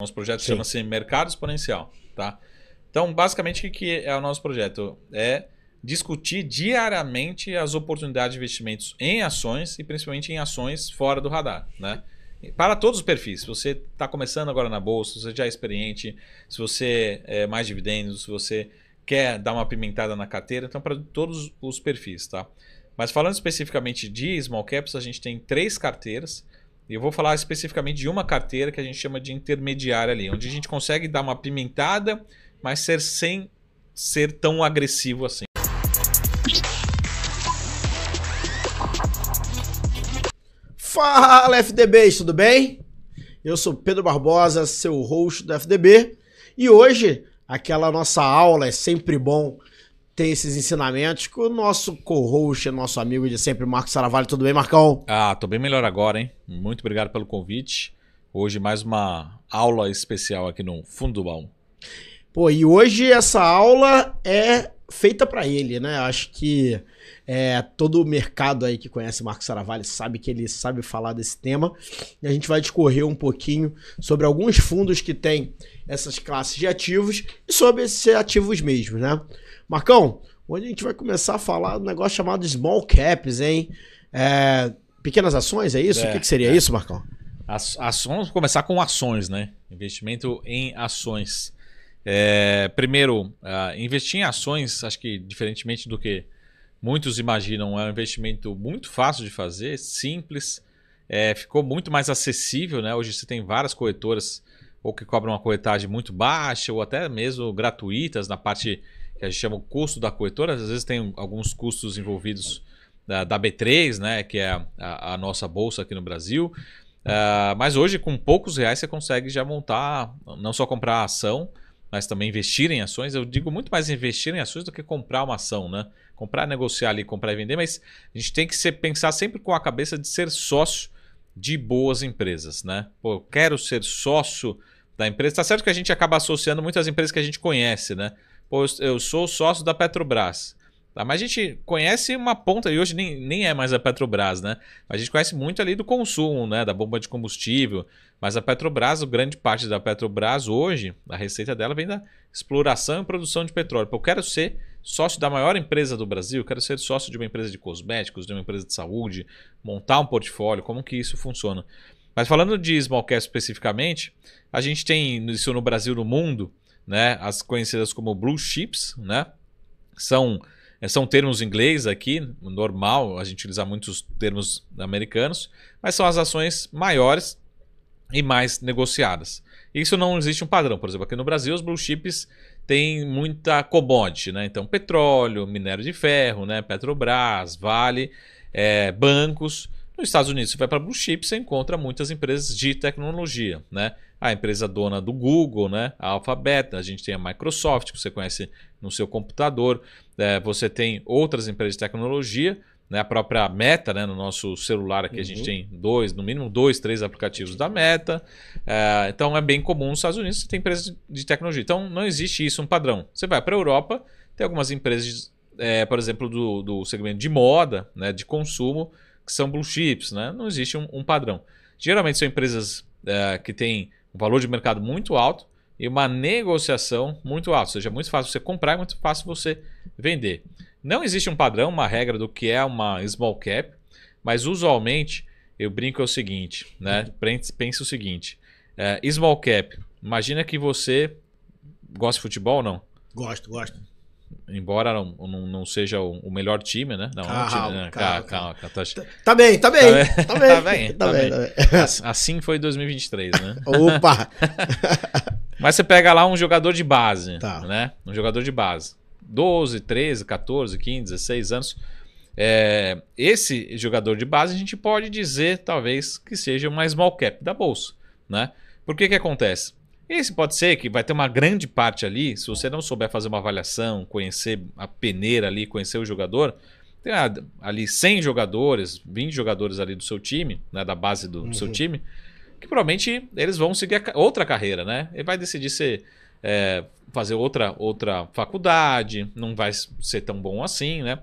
Nosso projeto chama-se Mercado Exponencial, tá? Então, basicamente, o que é o nosso projeto? É discutir diariamente as oportunidades de investimentos em ações e principalmente em ações fora do radar, né? Para todos os perfis, se você está começando agora na bolsa, se você já é experiente, se você é mais dividendos, se você quer dar uma pimentada na carteira, então para todos os perfis, tá? Mas falando especificamente de small caps, a gente tem três carteiras e eu vou falar especificamente de uma carteira que a gente chama de intermediária ali, onde a gente consegue dar uma pimentada, mas ser sem ser tão agressivo assim. Fala FDB, tudo bem? Eu sou Pedro Barbosa, seu host do FDB, e hoje aquela nossa aula é sempre bom ter esses ensinamentos com o nosso co-host, nosso amigo de sempre, Marcos Saravalho. Tudo bem, Marcão? Ah, tô bem melhor agora, hein? Muito obrigado pelo convite. Hoje mais uma aula especial aqui no Fundo do Baú. Pô, e hoje essa aula é feita para ele, né? Acho que é, todo o mercado aí que conhece Marcos Saravalli sabe que ele sabe falar desse tema. E a gente vai discorrer um pouquinho sobre alguns fundos que têm essas classes de ativos e sobre esses ativos mesmos, né? Marcão, hoje a gente vai começar a falar do um negócio chamado small caps, hein? É, pequenas ações, é isso? É, o que, que seria é. isso, Marcão? Ações, vamos começar com ações, né? Investimento em ações. É, primeiro, uh, investir em ações, acho que diferentemente do que muitos imaginam, é um investimento muito fácil de fazer, simples, é, ficou muito mais acessível, né? Hoje você tem várias corretoras ou que cobram uma corretagem muito baixa ou até mesmo gratuitas na parte que a gente chama o custo da corretora, às vezes tem alguns custos envolvidos da, da B3, né, que é a, a, nossa bolsa aqui no Brasil. Uh, mas hoje, com poucos reais, você consegue já montar, não só comprar a ação, mas também investir em ações. Eu digo muito mais investir em ações do que comprar uma ação, né? Comprar, negociar ali, comprar e vender, mas a gente tem que ser, pensar sempre com a cabeça de ser sócio de boas empresas, né? Pô, eu quero ser sócio da empresa. Tá certo que a gente acaba associando muitas empresas que a gente conhece, né? eu sou sócio da Petrobras. Tá? Mas a gente conhece uma ponta, e hoje nem, nem é mais a Petrobras, né? A gente conhece muito ali do consumo, né? Da bomba de combustível. Mas a Petrobras, grande parte da Petrobras hoje, a receita dela vem da exploração e produção de petróleo. Eu quero ser sócio da maior empresa do Brasil, quero ser sócio de uma empresa de cosméticos, de uma empresa de saúde, montar um portfólio, como que isso funciona? Mas falando de Smallcast especificamente, a gente tem isso no Brasil, no mundo, né, as conhecidas como blue chips, né, são eh, são termos em inglês aqui, normal a gente utilizar muitos termos americanos, mas são as ações maiores e mais negociadas. Isso não existe um padrão, por exemplo, aqui no Brasil os blue chips têm muita commodity, né? Então petróleo, minério de ferro, né? Petrobras, Vale, é, bancos, nos Estados Unidos, você vai para Blue Chip, você encontra muitas empresas de tecnologia, né? A empresa dona do Google, né? A Alphabet, a gente tem a Microsoft, que você conhece no seu computador. É, você tem outras empresas de tecnologia, né? A própria Meta, né? No nosso celular aqui uhum. a gente uhum. tem dois, no mínimo dois, três aplicativos da Meta. É, então é bem comum nos Estados Unidos você tem empresas de tecnologia. Então não existe isso um padrão. Você vai para a Europa, tem algumas empresas, é, por exemplo, do, do segmento de moda, né? De consumo que são blue chips, né? Não existe um, um padrão. Geralmente são empresas é, que têm um valor de mercado muito alto e uma negociação muito alta, ou seja, é muito fácil você comprar, é muito fácil você vender. Não existe um padrão, uma regra do que é uma small cap, mas usualmente eu brinco é o seguinte, né? Pense o seguinte: é, small cap. Imagina que você gosta de futebol, ou não? Gosto, gosto embora não, não, não seja o, melhor time, né? Não, ah, calma, time, né? Calma, calma, calma. Tá, tá, tá, bem, tá bem, tá bem, tá bem, tá bem, tá, tá bem. Tá assim foi 2023, né? Opa! Mas você pega lá um jogador de base, tá. né? Um jogador de base. 12, 13, 14, 15, 16 anos. É, esse jogador de base a gente pode dizer, talvez, que seja uma small cap da bolsa, né? Por que que acontece? Esse pode ser que vai ter uma grande parte ali, se você não souber fazer uma avaliação, conhecer a peneira ali, conhecer o jogador, tem ali 100 jogadores, 20 jogadores ali do seu time, né, da base do, do seu uhum. time, que provavelmente eles vão seguir outra carreira, né? Ele vai decidir ser, é, fazer outra, outra faculdade, não vai ser tão bom assim, né?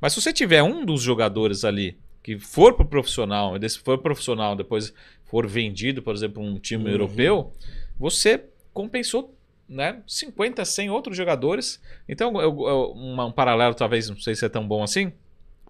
Mas se você tiver um dos jogadores ali que for pro profissional, e desse for profissional depois for vendido, por exemplo, um time uhum. europeu, você compensou né, 50, 100 outros jogadores. Então, eu, eu, um, um paralelo talvez não sei se é tão bom assim.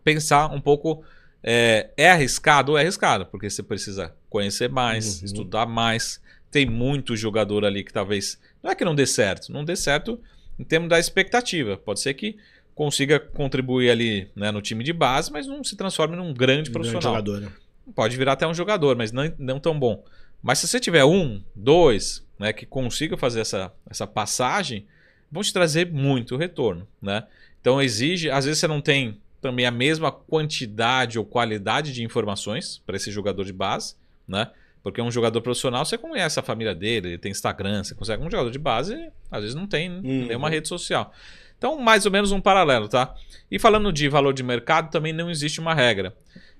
Pensar um pouco é, é arriscado é arriscado, porque você precisa conhecer mais, uhum. estudar mais. Tem muito jogador ali que talvez. Não é que não dê certo, não dê certo em termos da expectativa. Pode ser que consiga contribuir ali né, no time de base, mas não se transforme num grande um profissional. Grande jogador, né? Pode virar até um jogador, mas não, não tão bom. Mas se você tiver um, dois, né, que consiga fazer essa, essa passagem, vão te trazer muito retorno, né? Então exige, às vezes você não tem também a mesma quantidade ou qualidade de informações para esse jogador de base, né? Porque um jogador profissional você conhece a família dele, ele tem Instagram, você consegue um jogador de base, às vezes não tem uhum. nenhuma rede social. Então, mais ou menos um paralelo, tá? E falando de valor de mercado, também não existe uma regra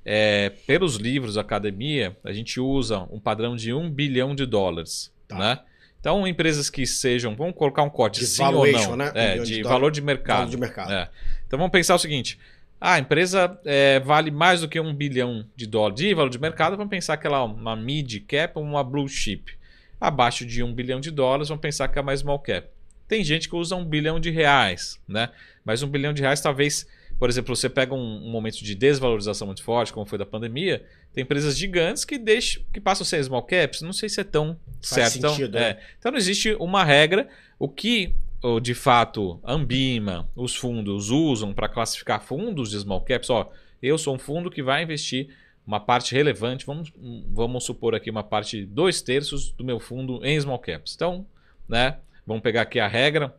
é, pelos livros da academia, a gente usa um padrão de 1 bilhão de dólares. Tá. Né? Então, empresas que sejam, vamos colocar um corte de sim ou não, né? é, de, de valor de mercado. Valor de mercado. É. Então, vamos pensar o seguinte: ah, a empresa é, vale mais do que um bilhão de dólares de valor de mercado, vamos pensar que ela é uma mid cap ou uma blue chip. Abaixo de um bilhão de dólares, vamos pensar que é mais small cap. Tem gente que usa um bilhão de reais, né? Mas um bilhão de reais talvez por exemplo, você pega um, um, momento de desvalorização muito forte, como foi da pandemia, tem empresas gigantes que deixam, que passam a ser small caps, não sei se é tão Faz certo. Então, sentido, É. Né? Então não existe uma regra. O que de fato Ambima, os fundos usam para classificar fundos de small caps, ó, eu sou um fundo que vai investir uma parte relevante, vamos, vamos supor aqui uma parte de dois terços do meu fundo em small caps. Então, né, vamos pegar aqui a regra,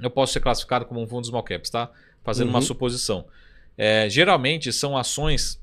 eu posso ser classificado como um fundo de small caps, tá? fazendo uhum. uma suposição. É, geralmente são ações,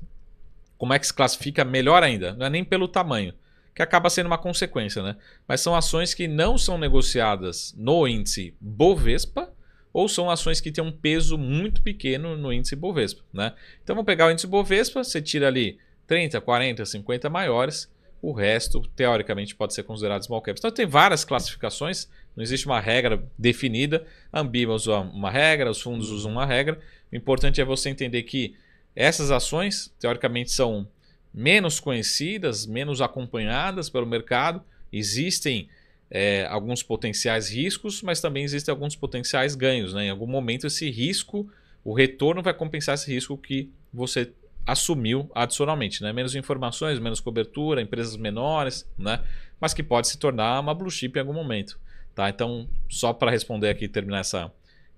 como é que se classifica melhor ainda, não é nem pelo tamanho, que acaba sendo uma consequência, né? Mas são ações que não são negociadas no índice Bovespa ou são ações que têm um peso muito pequeno no índice Bovespa, né? Então vamos pegar o índice Bovespa, você tira ali 30, 40, 50 maiores, o resto teoricamente pode ser considerado small caps. Então tem várias classificações não existe uma regra definida. A Ambiva usa uma regra, os fundos usam uma regra. O importante é você entender que essas ações, teoricamente, são menos conhecidas, menos acompanhadas pelo mercado. Existem é, alguns potenciais riscos, mas também existem alguns potenciais ganhos. Né? Em algum momento, esse risco, o retorno vai compensar esse risco que você assumiu adicionalmente, né? Menos informações, menos cobertura, empresas menores, né? Mas que pode se tornar uma blue chip em algum momento. Tá? Então, só para responder aqui, terminar essa,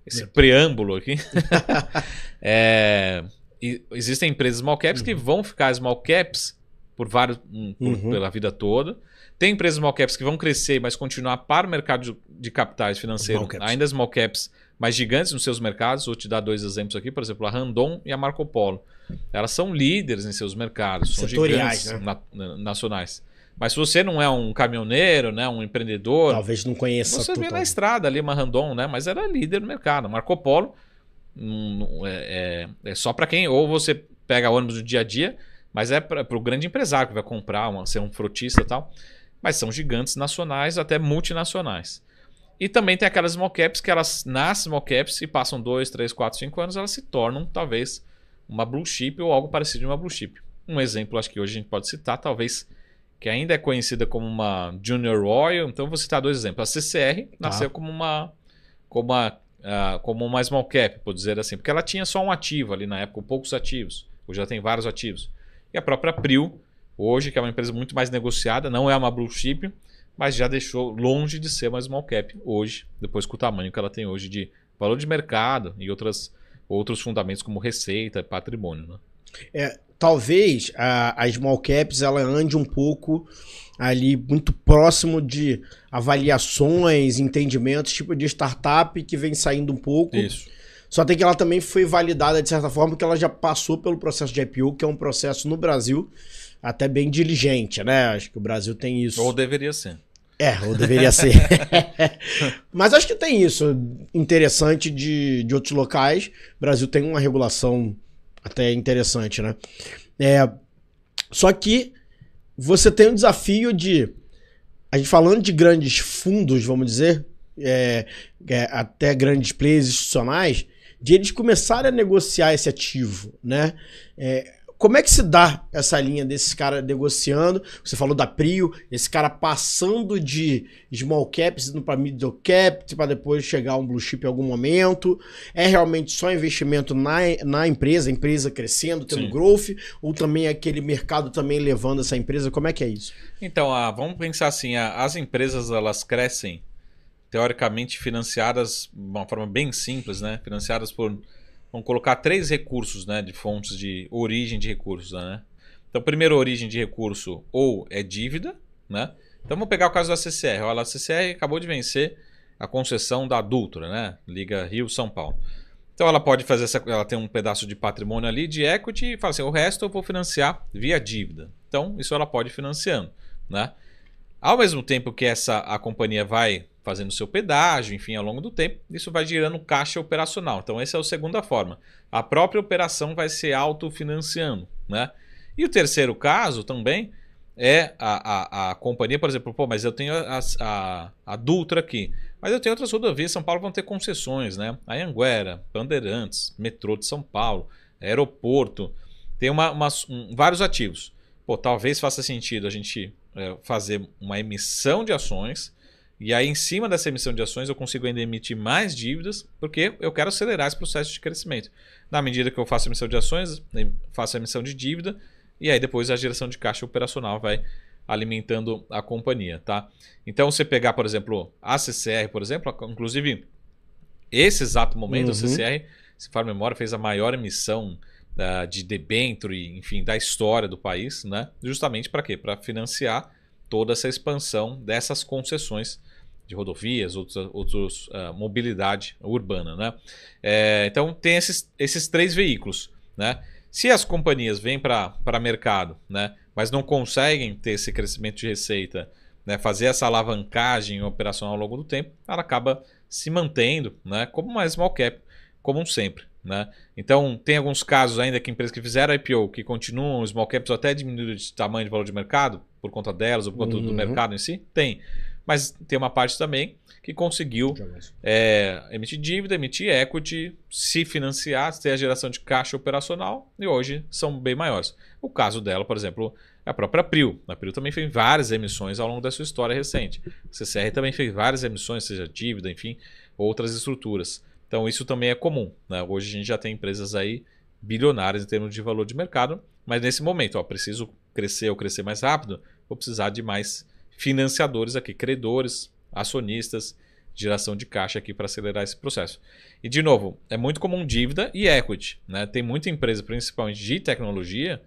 esse preâmbulo aqui. é, existem empresas small caps uhum. que vão ficar small caps por vários, hum, por, uhum. pela vida toda. Tem empresas small caps que vão crescer, mas continuar para o mercado de capitais financeiro, small ainda small caps, mais gigantes nos seus mercados. Vou te dar dois exemplos aqui, por exemplo, a Randon e a Marco Polo. Elas são líderes em seus mercados, são Setoriais, gigantes né? na, nacionais. Mas se você não é um caminhoneiro, né, um empreendedor, talvez não conheça. Você vê na estrada ali Marrandon, né? Mas era líder no mercado. Marco Polo um, é, é, é, só para quem ou você pega ônibus do dia a dia, mas é para o grande empresário que vai comprar, uma, ser um frotista e tal. Mas são gigantes nacionais até multinacionais. E também tem aquelas small caps que elas nascem small caps e passam 2, 3, 4, 5 anos, elas se tornam talvez uma blue chip ou algo parecido de uma blue chip. Um exemplo, acho que hoje a gente pode citar, talvez que ainda é conhecida como uma Junior Royal. Então, vou citar dois exemplos. A CCR tá. nasceu tá. como uma como uma, uh, como uma small cap, por dizer assim, porque ela tinha só um ativo ali na época, poucos ativos. Hoje já tem vários ativos. E a própria Prio, hoje, que é uma empresa muito mais negociada, não é uma blue chip, mas já deixou longe de ser uma small cap hoje, depois com o tamanho que ela tem hoje de valor de mercado e outras, outros fundamentos como receita, patrimônio. Né? É, talvez a, a small caps ela ande um pouco ali muito próximo de avaliações, entendimentos, tipo de startup que vem saindo um pouco. Isso. Só tem que ela também foi validada de certa forma, porque ela já passou pelo processo de IPO, que é um processo no Brasil até bem diligente, né? Acho que o Brasil tem isso. Ou deveria ser. É, ou deveria ser. Mas acho que tem isso interessante de, de outros locais. O Brasil tem uma regulação até interessante, né? É, só que você tem o um desafio de. A gente falando de grandes fundos, vamos dizer, é, é, até grandes players institucionais, de eles começarem a negociar esse ativo, né? É, como é que se dá essa linha desse cara negociando? Você falou da Prio, esse cara passando de small caps indo para middle cap, para depois chegar a um blue chip em algum momento. É realmente só investimento na, na empresa, empresa crescendo, tendo Sim. growth, ou também é aquele mercado também levando essa empresa? Como é que é isso? Então, ah, vamos pensar assim, ah, as empresas elas crescem teoricamente financiadas de uma forma bem simples, né? Financiadas por Vamos colocar três recursos, né? De fontes de origem de recursos, né? Então, primeiro origem de recurso ou é dívida, né? Então, vamos pegar o caso da CCR. Olha, a CCR acabou de vencer a concessão da Adultra, né? Liga Rio-São Paulo. Então, ela pode fazer essa... Ela tem um pedaço de patrimônio ali, de equity, e fala assim, o resto eu vou financiar via dívida. Então, isso ela pode ir financiando, né? Ao mesmo tempo que essa a companhia vai fazendo seu pedágio, enfim, ao longo do tempo, isso vai gerando caixa operacional. Então, essa é a segunda forma. A própria operação vai se autofinanciando, né? E o terceiro caso também é a, a, a companhia, por exemplo, pô, mas eu tenho a, a, a Dutra aqui, mas eu tenho outras rodovias, São Paulo vão ter concessões, né? A Anguera, Bandeirantes, metrô de São Paulo, aeroporto, tem uma, uma um, vários ativos. Pô, talvez faça sentido a gente é, fazer uma emissão de ações e aí, em cima dessa emissão de ações, eu consigo ainda emitir mais dívidas, porque eu quero acelerar esse processo de crescimento. Na medida que eu faço emissão de ações, né, faço emissão de dívida, e aí depois a geração de caixa operacional vai alimentando a companhia, tá? Então, você pegar, por exemplo, a CCR, por exemplo, inclusive, esse exato momento, uhum. a CCR, se for memória, fez a maior emissão uh, de debênture, enfim, da história do país, né? Justamente para quê? Para financiar toda essa expansão dessas concessões de rodovias, outros, outros uh, mobilidade urbana, né? É, então tem esses, esses três veículos, né? Se as companhias vêm para mercado, né, mas não conseguem ter esse crescimento de receita, né, fazer essa alavancagem operacional ao longo do tempo, ela acaba se mantendo, né, como uma small cap, como sempre. Né? Então, tem alguns casos ainda que empresas que fizeram IPO, que continuam, small caps até diminuíram de tamanho de valor de mercado, por conta delas ou por conta uhum. do mercado em si? Tem. Mas tem uma parte também que conseguiu é, emitir dívida, emitir equity, se financiar, ter a geração de caixa operacional e hoje são bem maiores. O caso dela, por exemplo, é a própria Prio. A Prio também fez várias emissões ao longo da sua história recente. A CCR também fez várias emissões, seja dívida, enfim, outras estruturas. Então isso também é comum. Né? Hoje a gente já tem empresas aí bilionárias em termos de valor de mercado, mas nesse momento, ó, preciso crescer ou crescer mais rápido, vou precisar de mais financiadores aqui, credores, acionistas, geração de caixa aqui para acelerar esse processo. E de novo, é muito comum dívida e equity, né? Tem muita empresa, principalmente de tecnologia,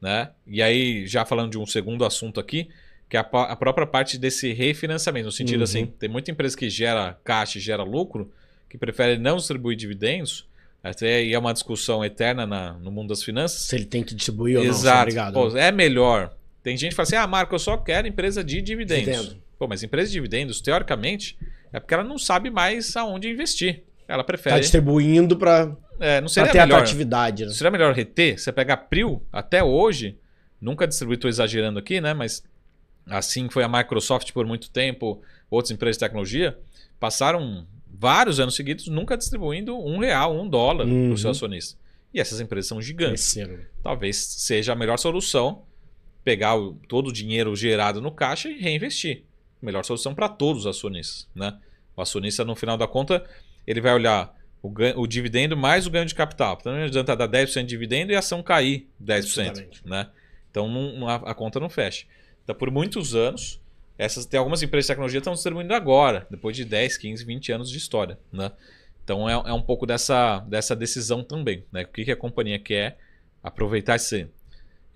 né? E aí já falando de um segundo assunto aqui, que é a, a própria parte desse refinanciamento, no sentido assim, uhum. assim, tem muita empresa que gera caixa, gera lucro, que prefere não distribuir dividendos, até e é uma discussão eterna na, no mundo das finanças. Se ele tem que distribuir ou tá Exato. não. Exato. Né? é melhor. Tem gente que fala assim: ah, Marco, eu só quero empresa de dividendos. Entendo. Pô, mas empresa de dividendos, teoricamente, é porque ela não sabe mais aonde investir. Ela prefere. Está distribuindo para. É, ter melhor, atratividade. Né? Seria melhor reter? Você pega a Prio, até hoje, nunca distribui, estou exagerando aqui, né? Mas assim foi a Microsoft por muito tempo, outras empresas de tecnologia, passaram vários anos seguidos nunca distribuindo um real, um dólar uhum. para o seu acionista. E essas empresas são gigantes. É Talvez seja a melhor solução pegar o, todo o dinheiro gerado no caixa e reinvestir. Melhor solução para todos os acionistas. Né? O acionista, no final da conta, ele vai olhar o, o dividendo mais o ganho de capital. Então não adianta dar 10% de dividendo e a ação cair 10%. Né? Então não, a, a conta não fecha. Então, por muitos anos, essas, tem algumas empresas de tecnologia que estão distribuindo agora, depois de 10, 15, 20 anos de história. Né? Então é, é um pouco dessa, dessa decisão também. Né? O que, que a companhia quer aproveitar esse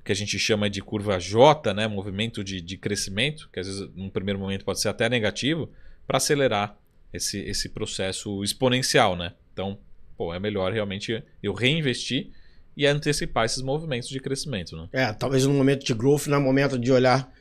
que a gente chama de curva J, né? movimento de, de crescimento, que às vezes num primeiro momento pode ser até negativo, para acelerar esse, esse processo exponencial. Né? Então, pô, é melhor realmente eu reinvestir e antecipar esses movimentos de crescimento. Né? É, talvez no momento de growth, no momento de olhar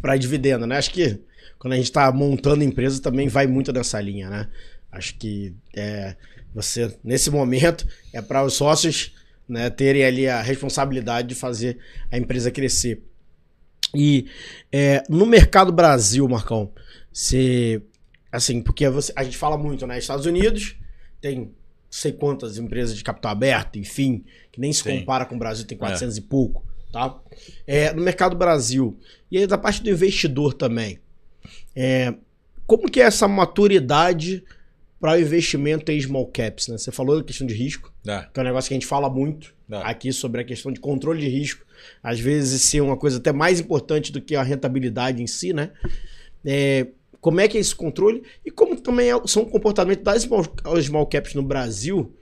para dividendo, né? Acho que quando a gente está montando empresa também vai muito nessa linha, né? Acho que é, você, nesse momento, é para os sócios né, terem ali a responsabilidade de fazer a empresa crescer. E é, no mercado Brasil, Marcão, você. Assim, porque você, a gente fala muito, né? Estados Unidos tem sei quantas empresas de capital aberto, enfim, que nem se Sim. compara com o Brasil, tem 400 é. e pouco tá? É, no mercado Brasil. E aí da parte do investidor também. É, como que é essa maturidade para o investimento em small caps? Né? Você falou da questão de risco, é. que é um negócio que a gente fala muito é. aqui sobre a questão de controle de risco. Às vezes ser uma coisa até mais importante do que a rentabilidade em si, né? É, como é que é esse controle e como também é são o comportamento das small, small caps no Brasil,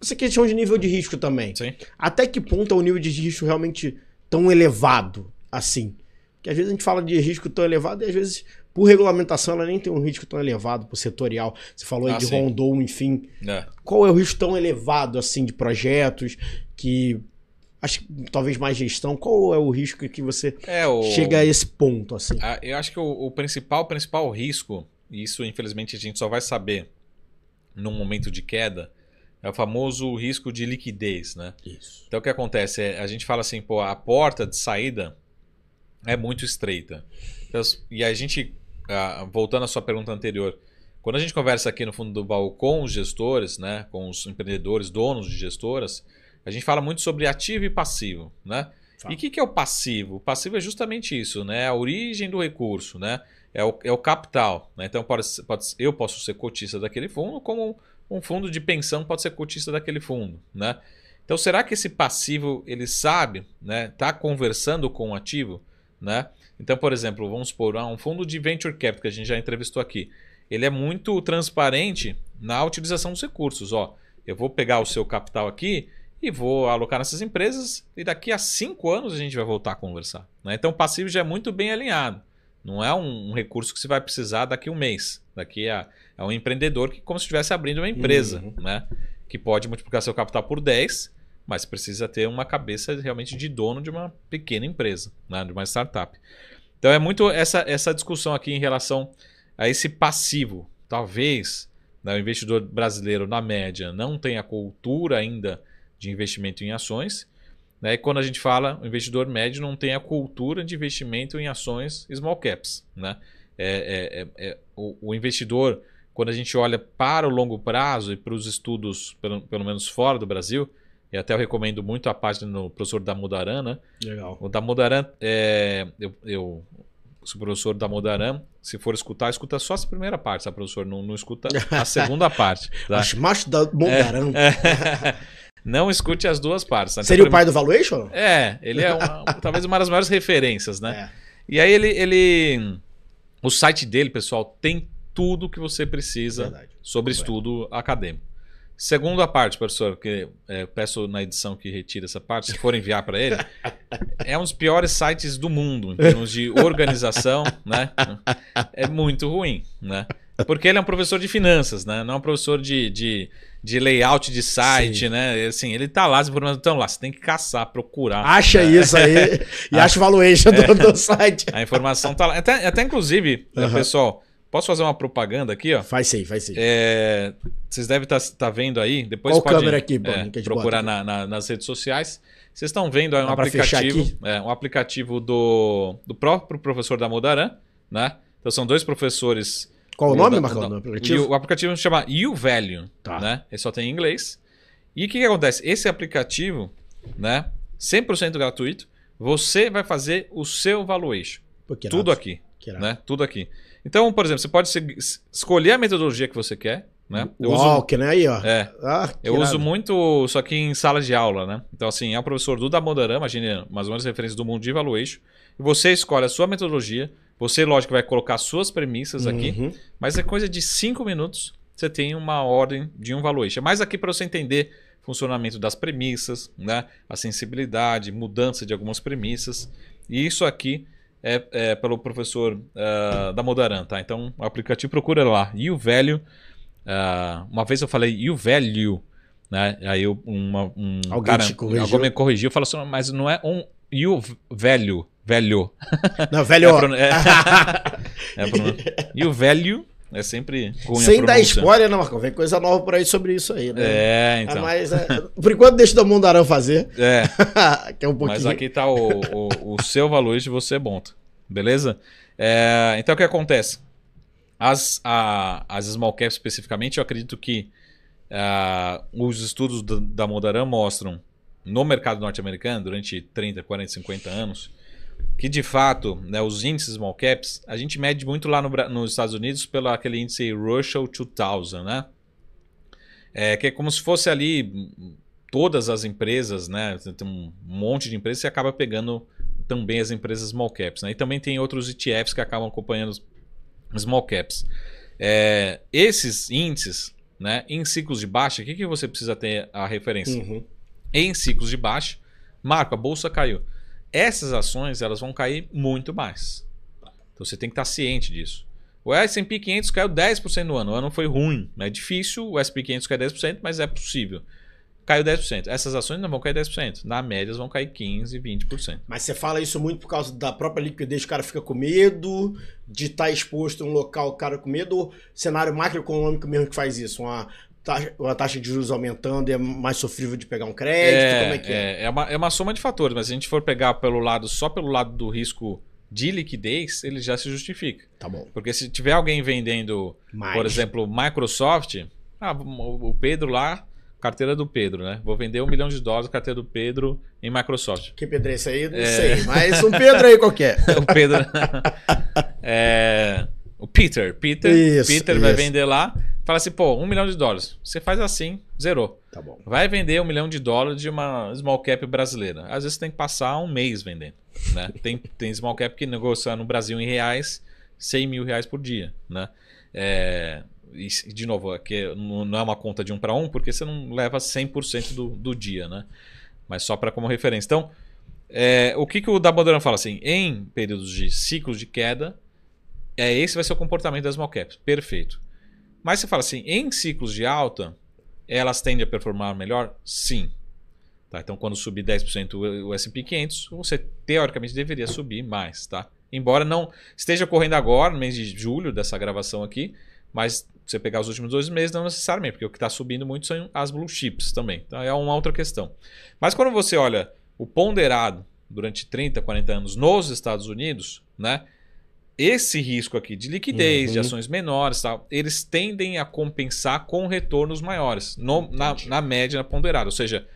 essa é questão de nível de risco também. Sim. Até que ponto é o nível de risco realmente tão elevado assim. Que às vezes a gente fala de risco tão elevado e às vezes por regulamentação ela nem tem um risco tão elevado por setorial. Você falou aí ah, de sim. enfim. É. Qual é o risco tão elevado assim de projetos que acho que, talvez mais gestão? Qual é o risco que você é, o... chega a esse ponto assim? Ah, eu acho que o, o principal principal risco, e isso infelizmente a gente só vai saber num momento de queda, é o famoso risco de liquidez, né? Isso. Então o que acontece? É, a gente fala assim, pô, a porta de saída é muito estreita. Então, e a gente, voltando à sua pergunta anterior, quando a gente conversa aqui no fundo do baú com os gestores, né, com os empreendedores, donos de gestoras, a gente fala muito sobre ativo e passivo, né? Fala. Tá. E o que, que, é o passivo? O passivo é justamente isso, né? É a origem do recurso, né? É o, é o capital. Né? Então, pode, pode, eu posso ser cotista daquele fundo, como um fundo de pensão pode ser cotista daquele fundo, né? Então, será que esse passivo ele sabe, né? Tá conversando com o ativo, né? Então, por exemplo, vamos supor, ah, um fundo de venture capital que a gente já entrevistou aqui, ele é muito transparente na utilização dos recursos, ó. Eu vou pegar o seu capital aqui e vou alocar nessas empresas e daqui a cinco anos a gente vai voltar a conversar. Né? Então, o passivo já é muito bem alinhado. Não é um, um recurso que você vai precisar daqui a um mês. Daqui é, é um empreendedor que como se estivesse abrindo uma empresa, uhum. né? Que pode multiplicar seu capital por 10, mas precisa ter uma cabeça realmente de dono de uma pequena empresa, né? de uma startup. Então é muito essa, essa discussão aqui em relação a esse passivo. Talvez né, o investidor brasileiro, na média, não tenha cultura ainda de investimento em ações. Né? E quando a gente fala, o investidor médio não tem a cultura de investimento em ações small caps. Né? É, é, é, é o, o investidor, quando a gente olha para o longo prazo e para os estudos, pelo, pelo menos fora do Brasil, e até eu recomendo muito a página do professor Damodaran, né? Legal. O Damodaran, é, eu, eu se o professor da se for escutar, escuta só essa primeira parte, sabe, professor? Não, não escuta a segunda parte. Tá? Os machos da Modaram. É, é. Não escute as duas partes. Né? Seria o então, pai do Valuation? É, ele é uma, talvez uma das maiores referências, né? É. E aí ele, ele o site dele, pessoal, tem tudo que você precisa Verdade. sobre estudo acadêmico. Segunda parte, professor, que é, peço na edição que retire essa parte, se for enviar para ele, é um dos piores sites do mundo em termos de organização, né? É muito ruim, né? Porque ele é um professor de finanças, né? Não é um professor de, de de layout de site, Sim. né? Assim, ele tá lá, os problemas estão lá, você tem que caçar, procurar. Acha né? isso aí e acha o valuation do, do, é. site. A informação tá lá. Até, até inclusive, uh -huh. pessoal, posso fazer uma propaganda aqui, ó? Faz sim, faz sim. É, vocês devem estar tá, tá vendo aí, depois Qual pode câmera aqui, é, que procurar na, na, nas redes sociais. Vocês estão vendo aí um aplicativo, é, um aplicativo do, do próprio professor da Modaran, né? Então são dois professores qual o, nome, Marcão? Do, aplicativo? O aplicativo chama YouValue, tá. né? Ele só tem em inglês. E o que, que acontece? Esse aplicativo, né? 100% gratuito, você vai fazer o seu valuation. Pô, Tudo aqui. Né? Tudo aqui. Então, por exemplo, você pode escolher a metodologia que você quer. Né? Eu Uau, uso... que nem aí, ó. É. Ah, eu uso muito isso aqui em sala de aula, né? Então, assim, é um professor do Damodaran, imagina é mais ou menos referência do mundo de valuation. E você escolhe a sua metodologia, você, lógico, vai colocar suas premissas uhum. aqui, mas é coisa de cinco minutos você tem uma ordem de um valuation. Mas aqui para você entender o funcionamento das premissas, né? a sensibilidade, mudança de algumas premissas. E isso aqui é, é pelo professor uh, da Modaran, tá? Então, o aplicativo procura lá. E o velho. Uh, uma vez eu falei, e o velho? Né? Aí eu, uma, um Alguém cara, alguém me corrigiu e falou assim, mas não é um e o velho. Velho. Não, velho. É é... é E o velho é sempre Sem dar spoiler, não, né, Marcão. Vem coisa nova por aí sobre isso aí, né? É, então. Ah, mas, é, por enquanto, deixa o Damundarão fazer. É. que é um pouquinho. Mas aqui tá o, o, o seu valor de você é bom, beleza? então, o que acontece? As, a, as small caps, especificamente, eu acredito que ah, os estudos da, da mostram no mercado norte-americano, durante 30, 40, 50 anos, que de fato, né, os índices small caps, a gente mede muito lá no, nos Estados Unidos pelo aquele índice Russell 2000, né? É, que é como se fosse ali todas as empresas, né? Tem um monte de empresas e acaba pegando também as empresas small caps, né? E também tem outros ETFs que acabam acompanhando small caps. É, esses índices, né, em ciclos de baixa, o que, que você precisa ter a referência? Uhum. Em ciclos de baixa, Marco, a bolsa caiu essas ações elas vão cair muito mais. Então você tem que estar ciente disso. O S&P 500 caiu 10% no ano. O ano foi ruim. É difícil o S&P 500 cair 10%, mas é possível. Caiu 10%. Essas ações não vão cair 10%. Na média, vão cair 15%, 20%. Mas você fala isso muito por causa da própria liquidez. O cara fica com medo de estar tá exposto a um local, o cara com medo. Ou cenário macroeconômico mesmo que faz isso. Uma a taxa de juros aumentando e é mais sofrível de pegar um crédito? É, como é que é? É, é, uma, é uma soma de fatores, mas se a gente for pegar pelo lado só pelo lado do risco de liquidez, ele já se justifica. Tá bom. Porque se tiver alguém vendendo, mais. por exemplo, Microsoft, ah, o Pedro lá, carteira do Pedro, né? Vou vender um milhão de dólares, carteira do Pedro em Microsoft. Que Pedro é esse aí? Não é... sei, mas um Pedro aí qualquer. o Pedro. é. O Peter. Peter, isso, Peter isso. vai vender lá. Fala assim, pô, um milhão de dólares. Você faz assim, zerou. Tá bom. Vai vender um milhão de dólares de uma small cap brasileira. Às vezes você tem que passar um mês vendendo. Né? Tem, tem small cap que negocia no Brasil em reais, 100 mil reais por dia. Né? É, e, de novo, aqui é, não é uma conta de um para um, porque você não leva 100% do, do dia. Né? Mas só para como referência. Então, é, o que, que o da fala assim? Em períodos de ciclos de queda, é, esse vai ser o comportamento das small caps. Perfeito. Mas você fala assim, em ciclos de alta, elas tendem a performar melhor? Sim. Tá, então, quando subir 10% o S&P 500, você teoricamente deveria subir mais, tá? Embora não esteja ocorrendo agora, no mês de julho dessa gravação aqui, mas você pegar os últimos dois meses, não necessariamente, porque o que está subindo muito são as blue chips também. Então, é uma outra questão. Mas quando você olha o ponderado durante 30, 40 anos nos Estados Unidos, né? esse risco aqui de liquidez, uhum. de ações menores tal, eles tendem a compensar com retornos maiores, no, na, na, média, na ponderada. Ou seja,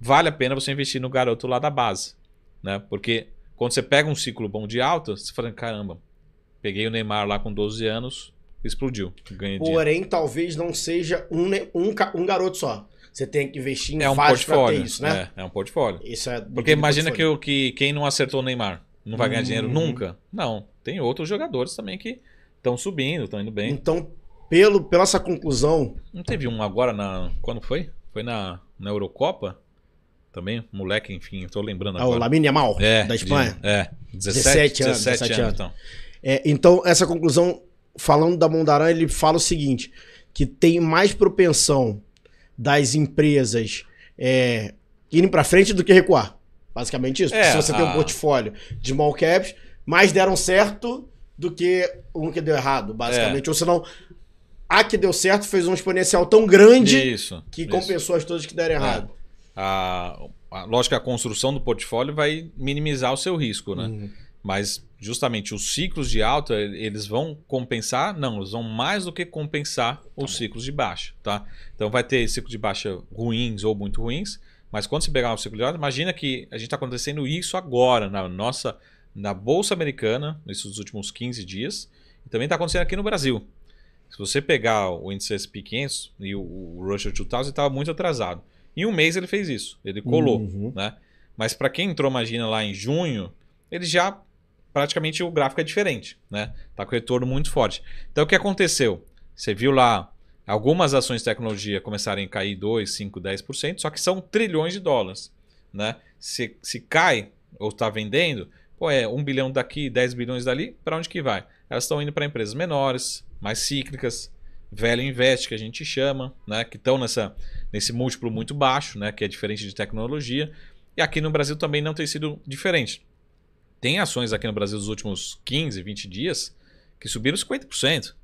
vale a pena você investir no garoto lá da base. Né? Porque quando você pega um ciclo bom de alta, você fala, caramba, peguei o Neymar lá com 12 anos, explodiu. Ganhei Porém, dinheiro. talvez não seja um, um, um garoto só. Você tem que investir em é um portfólio, isso, né? É, é, um portfólio. Isso é Porque imagina que, que quem não acertou o Neymar não vai ganhar hum. dinheiro uhum. nunca. Não. Tem outros jogadores também que estão subindo, estão indo bem. Então, pelo, pela essa conclusão. Não teve um agora na. Quando foi? Foi na, na Eurocopa? Também, moleque, enfim, estou lembrando agora. Ah, o Lamine Yamal, é, da Espanha? De, é, 17, 17 anos. 17, 17 anos, então. É, então, essa conclusão, falando da Mondaran, ele fala o seguinte: que tem mais propensão das empresas é, irem para frente do que recuar. Basicamente isso. É, se você a... tem um portfólio de small caps, mais deram certo do que um que deu errado, basicamente. É. Ou senão, a que deu certo fez um exponencial tão grande isso, que isso. compensou as todas que deram é. errado. É. A, lógico que a construção do portfólio vai minimizar o seu risco, né? Uhum. Mas justamente os ciclos de alta, eles vão compensar? Não, eles vão mais do que compensar os tá ciclos de baixa, tá? Então vai ter ciclos de baixa ruins ou muito ruins, mas quando você pegar um ciclo de alta, imagina que a gente está acontecendo isso agora na nossa na Bolsa Americana, nesses últimos 15 dias, e também está acontecendo aqui no Brasil. Se você pegar o índice S&P 500 e o, Russell 2000 estava muito atrasado. Em um mês ele fez isso, ele colou, uhum. né? Mas para quem entrou, imagina, lá em junho, ele já praticamente o gráfico é diferente, né? Tá com retorno muito forte. Então o que aconteceu? Você viu lá algumas ações de tecnologia começarem a cair 2, 5, 10%, só que são trilhões de dólares, né? Se, se cai ou está vendendo, Pô, é um bilhão daqui, 10 bilhões dali, para onde que vai? Elas estão indo para empresas menores, mais cíclicas, velho invest que a gente chama, né, que estão nessa nesse múltiplo muito baixo, né, que é diferente de tecnologia. E aqui no Brasil também não tem sido diferente. Tem ações aqui no Brasil dos últimos 15, 20 dias que subiram 50%.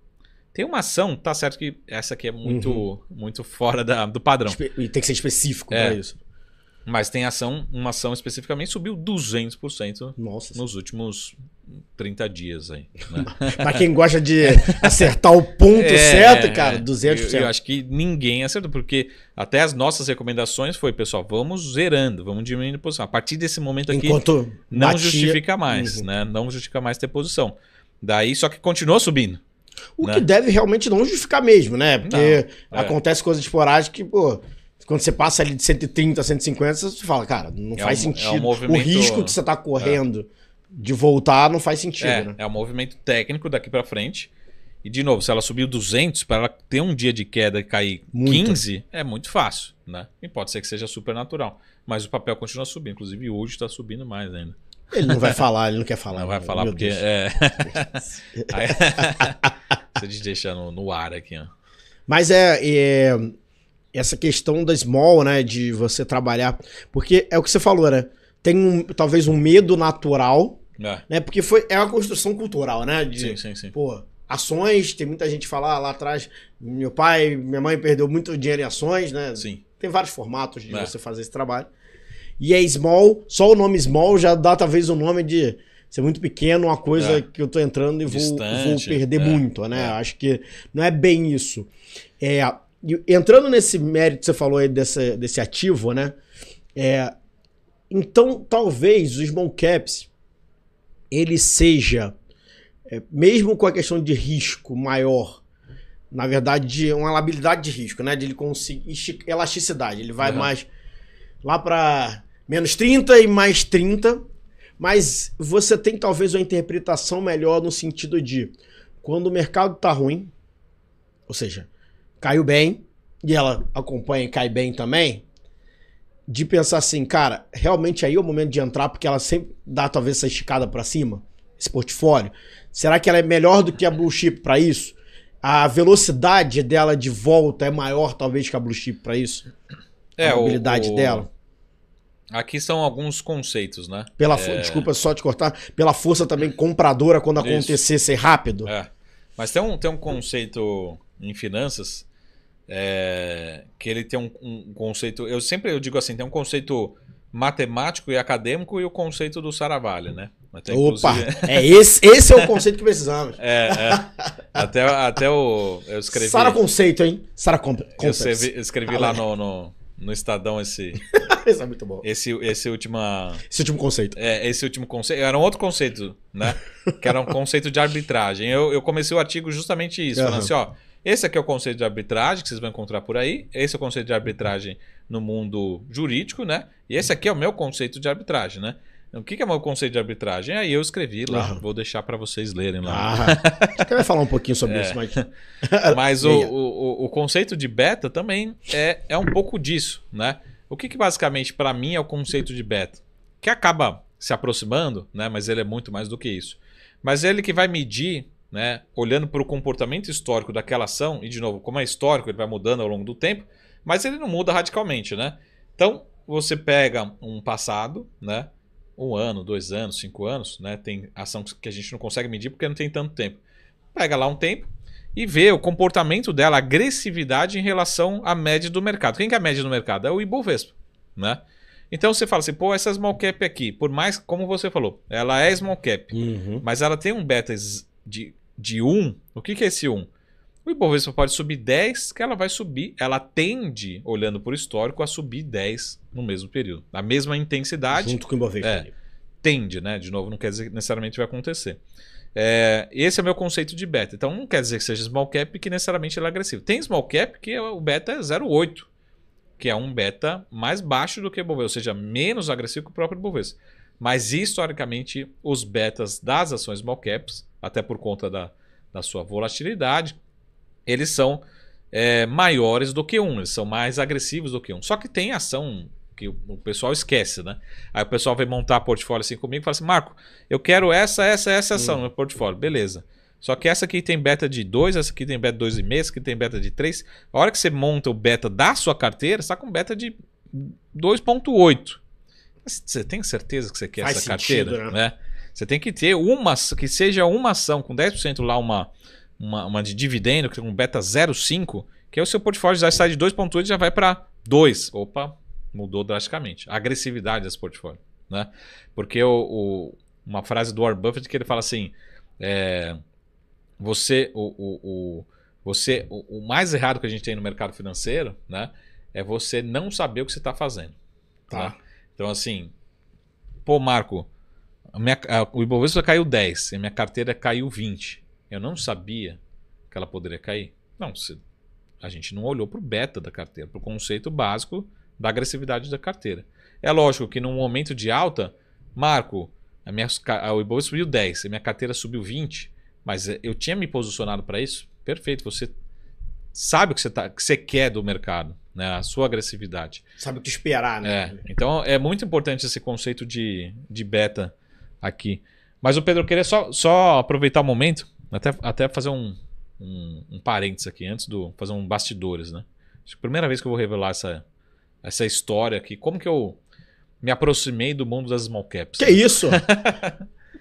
Tem uma ação, tá certo que essa aqui é muito uhum. muito fora da, do padrão. E tem que ser específico é, para é isso. Mas tem ação, uma ação especificamente subiu 200% Nossa, nos últimos 30 dias aí. Né? pra quem gosta de acertar o ponto é, certo, é, cara, 200%. Eu, eu acho que ninguém acertou, porque até as nossas recomendações foi, pessoal, vamos zerando, vamos diminuindo a posição. A partir desse momento aqui, Enquanto não batia, justifica mais, uhum. né? Não justifica mais ter posição. Daí, só que continuou subindo. O né? que deve realmente não justificar mesmo, né? Porque não, é. acontece coisas esporádica que, pô... Quando você passa ali de 130, 150, você fala, cara, não é faz um, sentido. É um movimento... O risco que você tá é. correndo de voltar não faz sentido, é, né? É um movimento técnico daqui para frente. E, de novo, se ela subiu 200, para ela ter um dia de queda e cair muito. 15, é muito fácil, né? E pode ser que seja super natural. Mas o papel continua subindo. Inclusive, hoje está subindo mais ainda. Ele não vai falar, ele não quer falar. Não vai falar porque... É... Aí... Você deixa no, no ar aqui, ó. Mas é, é, essa questão da small, né? De você trabalhar. Porque é o que você falou, né? Tem um, talvez um medo natural, é. né? Porque foi, é uma construção cultural, né? De, sim, sim, sim. Pô, ações, tem muita gente falar ah, lá atrás, meu pai, minha mãe perdeu muito dinheiro em ações, né? Sim. Tem vários formatos de é. você fazer esse trabalho. E é small, só o nome small já dá talvez o um nome de ser muito pequeno, uma coisa é. que eu tô entrando e vou, vou perder é. muito, né? É. Acho que não é bem isso. É, entrando nesse mérito que você falou aí desse, desse ativo, né? É, então, talvez os small caps ele seja, é, mesmo com a questão de risco maior, na verdade, de uma habilidade de risco, né? De ele conseguir elasticidade. Ele vai uhum. mais lá para menos 30 e mais 30, mas você tem talvez uma interpretação melhor no sentido de quando o mercado tá ruim, ou seja, caiu bem, e ela acompanha e cai bem também, de pensar assim, cara, realmente aí é o momento de entrar, porque ela sempre dá talvez essa esticada para cima, esse portfólio. Será que ela é melhor do que a Blue Chip para isso? A velocidade dela de volta é maior talvez que a Blue Chip para isso? É, a habilidade o... dela. Aqui são alguns conceitos, né? Pela é... Desculpa só te cortar. Pela força também compradora quando acontecer, isso. ser rápido. É. Mas tem um, tem um conceito em finanças é, que ele tem um, um, conceito. Eu sempre eu digo assim: tem um conceito matemático e acadêmico e o conceito do Saravalli, né? Até, Opa! É esse, esse é o conceito que precisamos. É, é. Até, até o. Eu escrevi. Sara conceito, hein? Sara conceito. Eu escrevi, ah, lá no, no, no, Estadão esse. esse é muito bom. Esse, esse última. Esse último conceito. É, esse último conceito. Era um outro conceito, né? que era um conceito de arbitragem. Eu, eu comecei o artigo justamente isso, uhum. falando assim, ó. Esse aqui é o conceito de arbitragem que vocês vão encontrar por aí. Esse é o conceito de arbitragem no mundo jurídico, né? E esse aqui é o meu conceito de arbitragem, né? Então, o que é o meu conceito de arbitragem? Aí eu escrevi lá, uhum. vou deixar para vocês lerem lá. Ah, você quer falar um pouquinho sobre é. isso, Mike. Mas o, o, o, conceito de beta também é, é um pouco disso, né? O que, que basicamente para mim é o conceito de beta? Que acaba se aproximando, né? Mas ele é muito mais do que isso. Mas ele que vai medir né, olhando para o comportamento histórico daquela ação, e de novo, como é histórico, ele vai mudando ao longo do tempo, mas ele não muda radicalmente, né? Então, você pega um passado, né? Um ano, dois anos, cinco anos, né? Tem ação que a gente não consegue medir porque não tem tanto tempo. Pega lá um tempo e vê o comportamento dela, a agressividade em relação à média do mercado. Quem que é a média do mercado? É o Ibovespa, né? Então você fala assim, pô, essa small cap aqui, por mais, como você falou, ela é small cap, uhum. mas ela tem um beta de de 1, o que, que é esse 1? O Ibovespa pode subir 10, que ela vai subir, ela tende, olhando por histórico, a subir 10 no mesmo período. na mesma intensidade. Junto com o Ibovespa. É, tende, né? De novo, não quer dizer que necessariamente vai acontecer. É, esse é o meu conceito de beta. Então, não quer dizer que seja small cap que necessariamente ele é agressivo. Tem small cap que o beta é 0,8, que é um beta mais baixo do que o Ibovespa, ou seja, menos agressivo que o próprio Ibovespa. Mas, historicamente, os betas das ações small caps até por conta da, da sua volatilidade, eles são é, maiores do que um, eles são mais agressivos do que um. Só que tem ação que o pessoal esquece, né? Aí o pessoal vem montar portfólio assim comigo e fala assim: Marco, eu quero essa, essa, essa ação hum. no meu portfólio, beleza. Só que essa aqui tem beta de 2, essa aqui tem beta de 2,5, essa aqui tem beta de 3. A hora que você monta o beta da sua carteira, você está com beta de 2,8. Você tem certeza que você quer Faz essa sentido, carteira? Né? né? Você tem que ter uma, que seja uma ação com 10% lá, uma, uma, uma, de dividendo, que um beta 0,5, que é o seu portfólio já sai de 2,8 e já vai para 2. Opa, mudou drasticamente. A agressividade desse portfólio. Né? Porque o, o uma frase do Warren Buffett que ele fala assim: é, você, o, o, o você, o, o, mais errado que a gente tem no mercado financeiro, né, é você não saber o que você está fazendo. Tá. Né? Então assim, pô, Marco, minha, a, o Ibovespa caiu 10 e a minha carteira caiu 20. Eu não sabia que ela poderia cair. Não, se, a gente não olhou para o beta da carteira, para o conceito básico da agressividade da carteira. É lógico que num momento de alta, Marco, a minha, a, o Ibovespa subiu 10, a minha carteira subiu 20, mas eh, eu tinha me posicionado para isso? Perfeito, você sabe o que você, tá, que você quer do mercado, né? a sua agressividade. Sabe o que esperar, né? É, então é muito importante esse conceito de, de beta aqui. Mas o Pedro, eu queria só, só aproveitar o momento, até, até fazer um, um, um parênteses aqui, antes do fazer um bastidores, né? Acho que é a primeira vez que eu vou revelar essa, essa história aqui. Como que eu me aproximei do mundo das small caps? Que né? isso?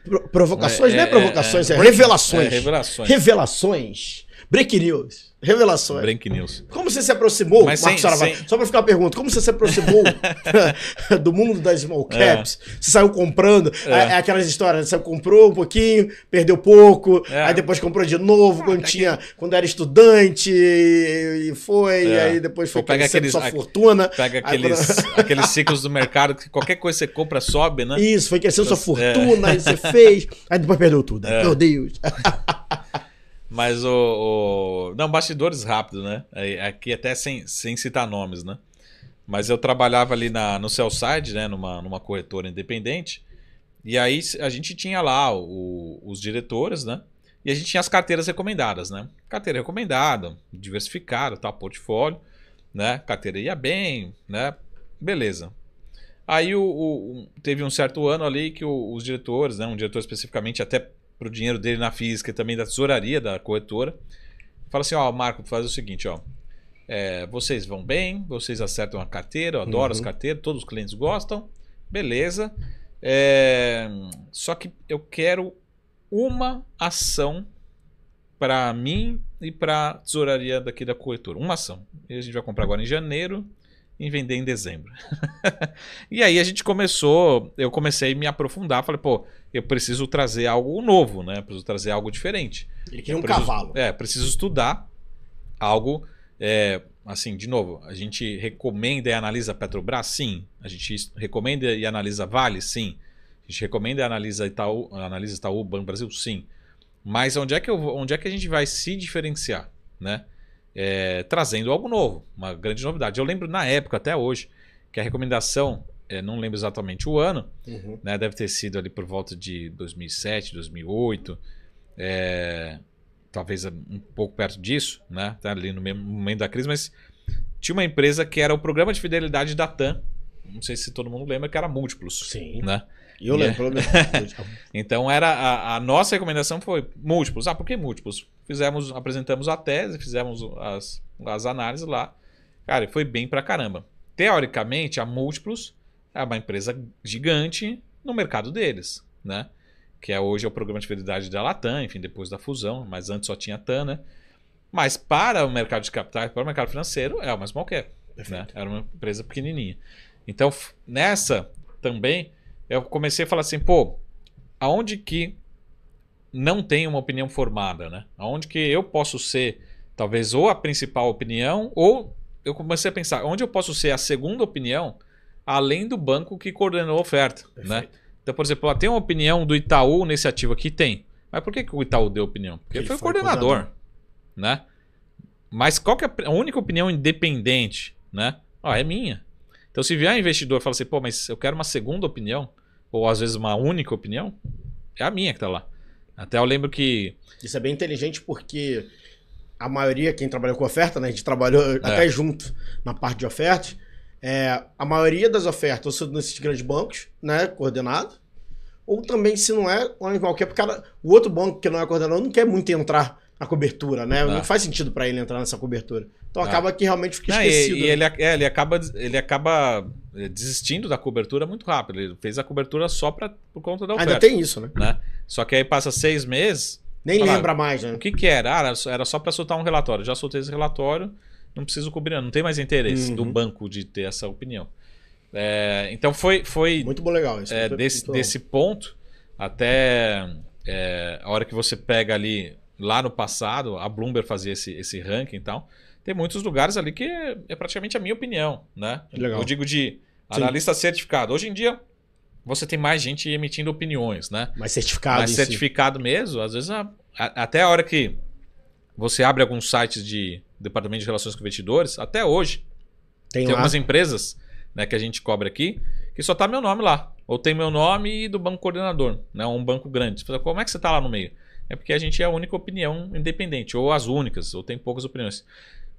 Pro, provocações, é, né? é, Provocações, é, é, revelações. é, revelações. Revelações. Break News. Revelações. Break News. Como você se aproximou, Mas Marcos sem, Saravá, sem... Só para ficar a pergunta, como você se aproximou do mundo das small é. caps? É. Você saiu comprando, é. É, é. aquelas histórias, você comprou um pouquinho, perdeu pouco, é. aí depois comprou de novo quando, ah, tá tinha, quando era estudante e foi, e aí depois foi pega aqueles, sua fortuna. Pega aqueles, pra... aqueles ciclos do mercado que qualquer coisa que você compra sobe, né? Isso, foi crescendo sua fortuna, aí você fez, aí depois perdeu tudo. Meu Deus. Mas o, o, Não, bastidores rápido, né? Aqui até sem, sem citar nomes, né? Mas eu trabalhava ali na, no Cellside, né? Numa, numa corretora independente. E aí a gente tinha lá o, os diretores, né? E a gente tinha as carteiras recomendadas, né? Carteira recomendada, diversificada, tal, portfólio, né? Carteira ia bem, né? Beleza. Aí o, o teve um certo ano ali que os diretores, né? Um diretor especificamente até para o dinheiro dele na física e também da tesouraria da corretora. Fala assim: ó, Marco, faz o seguinte, ó. É, vocês vão bem, vocês acertam a carteira, eu adoro uhum. as carteiras, todos os clientes gostam, beleza. É, só que eu quero uma ação para mim e para a tesouraria daqui da corretora. Uma ação. E a gente vai comprar agora em janeiro em vender em dezembro. e aí a gente começou, eu comecei a me aprofundar, falei, pô, eu preciso trazer algo novo, né? Eu preciso trazer algo diferente. Ele queria um preciso, cavalo. É, preciso estudar algo. É, assim, de novo, a gente recomenda e analisa Petrobras? Sim. A gente recomenda e analisa Vale? Sim. A gente recomenda e analisa Itaú, analisa Itaú Banco Brasil? Sim. Mas onde é que, eu, onde é que a gente vai se diferenciar, né? é, trazendo algo novo, uma grande novidade. Eu lembro na época, até hoje, que a recomendação, é, não lembro exatamente o ano, uhum. né, deve ter sido ali por volta de 2007, 2008, é, talvez um pouco perto disso, né, tá ali no mesmo momento da crise, mas tinha uma empresa que era o programa de fidelidade da TAM, não sei se todo mundo lembra, que era Múltiplos. Sim. Né? Eu lembro, é. pelo menos. então era a, a, nossa recomendação foi múltiplos. Ah, por que múltiplos? Fizemos, apresentamos a tese, fizemos as, as análises lá. Cara, foi bem pra caramba. Teoricamente, a Múltiplos é uma empresa gigante no mercado deles, né? Que é hoje é o programa de fidelidade da Latam, enfim, depois da fusão, mas antes só tinha a TAN, né? Mas para o mercado de capitais, para o mercado financeiro, é uma small cap. Né? Era uma empresa pequenininha. Então, nessa também, eu comecei a falar assim, pô, aonde que não tem uma opinião formada, né? Onde que eu posso ser, talvez, ou a principal opinião, ou eu comecei a pensar, onde eu posso ser a segunda opinião, além do banco que coordenou a oferta, né? Perfeito. né? Então, por exemplo, ah, tem uma opinião do Itaú nesse ativo aqui? Tem. Mas por que, que o Itaú deu opinião? Porque ele foi, foi coordenador, coordenador, né? Mas qual que é a única opinião independente, né? Ah, é minha. Então, se vier um investidor e falar assim, pô, mas eu quero uma segunda opinião, ou às vezes uma única opinião, é a minha que tá lá. Até eu lembro que. Isso é bem inteligente porque a maioria, quem trabalhou com oferta, né? A gente trabalhou é. até junto na parte de oferta É, a maioria das ofertas são nesses grandes bancos, né? Coordenado. Ou também, se não é, qualquer porque o outro banco que não é coordenado não quer muito entrar na cobertura, né? Tá. Não faz sentido para ele entrar nessa cobertura. Então tá. acaba que realmente fica esquecido. E, e né? ele, é, ele, acaba, ele acaba é, desistindo da cobertura muito rápido. Ele fez a cobertura só pra, por conta da oferta. Ainda tem isso, né? né? Só que aí passa seis meses... Nem fala, lembra mais, né? O que que era? Ah, era só para soltar um relatório. Já soltei esse relatório, não preciso cobrir, não tem mais interesse uhum. do banco de ter essa opinião. É, então foi, foi... Muito legal isso. É, desse, desse ponto até é, a hora que você pega ali lá no passado, a Bloomberg fazia esse, esse ranking e tal. Tem muitos lugares ali que é, praticamente a minha opinião, né? Legal. Eu digo de analista Sim. certificado. Hoje em dia, você tem mais gente emitindo opiniões, né? Mais certificado. Mais certificado si. mesmo. Às vezes, a, a, até a hora que você abre alguns sites de Departamento de Relações com Investidores, até hoje, tem, tem algumas empresas né, que a gente cobra aqui que só tá meu nome lá. Ou tem meu nome e do banco coordenador, né? Um banco grande. Você fala, como é que você tá lá no meio? é porque a gente é a única opinião independente, ou as únicas, ou tem poucas opiniões.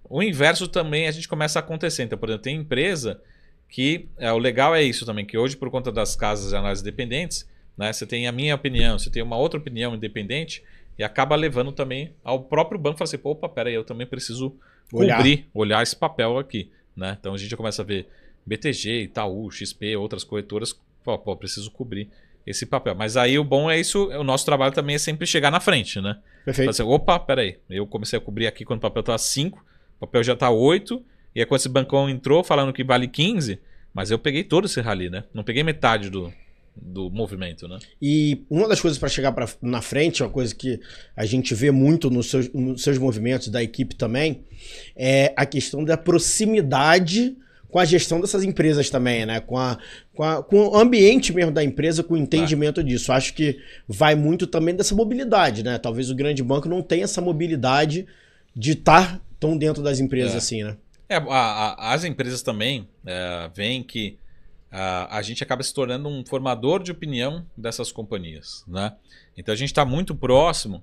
O inverso também a gente começa a acontecer. Então, por exemplo, tem empresa que é, o legal é isso também, que hoje, por conta das casas de análise dependentes, né, você tem a minha opinião, você tem uma outra opinião independente, e acaba levando também ao próprio banco falar assim, pô, opa, peraí, eu também preciso olhar. cobrir, olhar esse papel aqui. Né? Então a gente já começa a ver BTG, Itaú, XP, outras corretoras, pô, pô preciso cobrir esse papel. Mas aí o bom é isso, é o nosso trabalho também é sempre chegar na frente, né? Perfeito. Assim, Opa, peraí, eu comecei a cobrir aqui quando o papel estava tá 5, o papel já está 8, e aí quando esse bancão entrou falando que vale 15, mas eu peguei todo esse rally, né? Não peguei metade do, do movimento, né? E uma das coisas para chegar pra, na frente, uma coisa que a gente vê muito nos seus, nos seus movimentos da equipe também, é a questão da proximidade com a gestão dessas empresas também, né? Com, a, com, a, com o ambiente mesmo da empresa, com o tá. entendimento claro. disso. Acho que vai muito também dessa mobilidade, né? Talvez o grande banco não tenha essa mobilidade de estar tão dentro das empresas é. assim, né? É, a, as empresas também é, veem que a gente acaba se tornando um formador de opinião dessas companhias, né? Então a gente está muito próximo,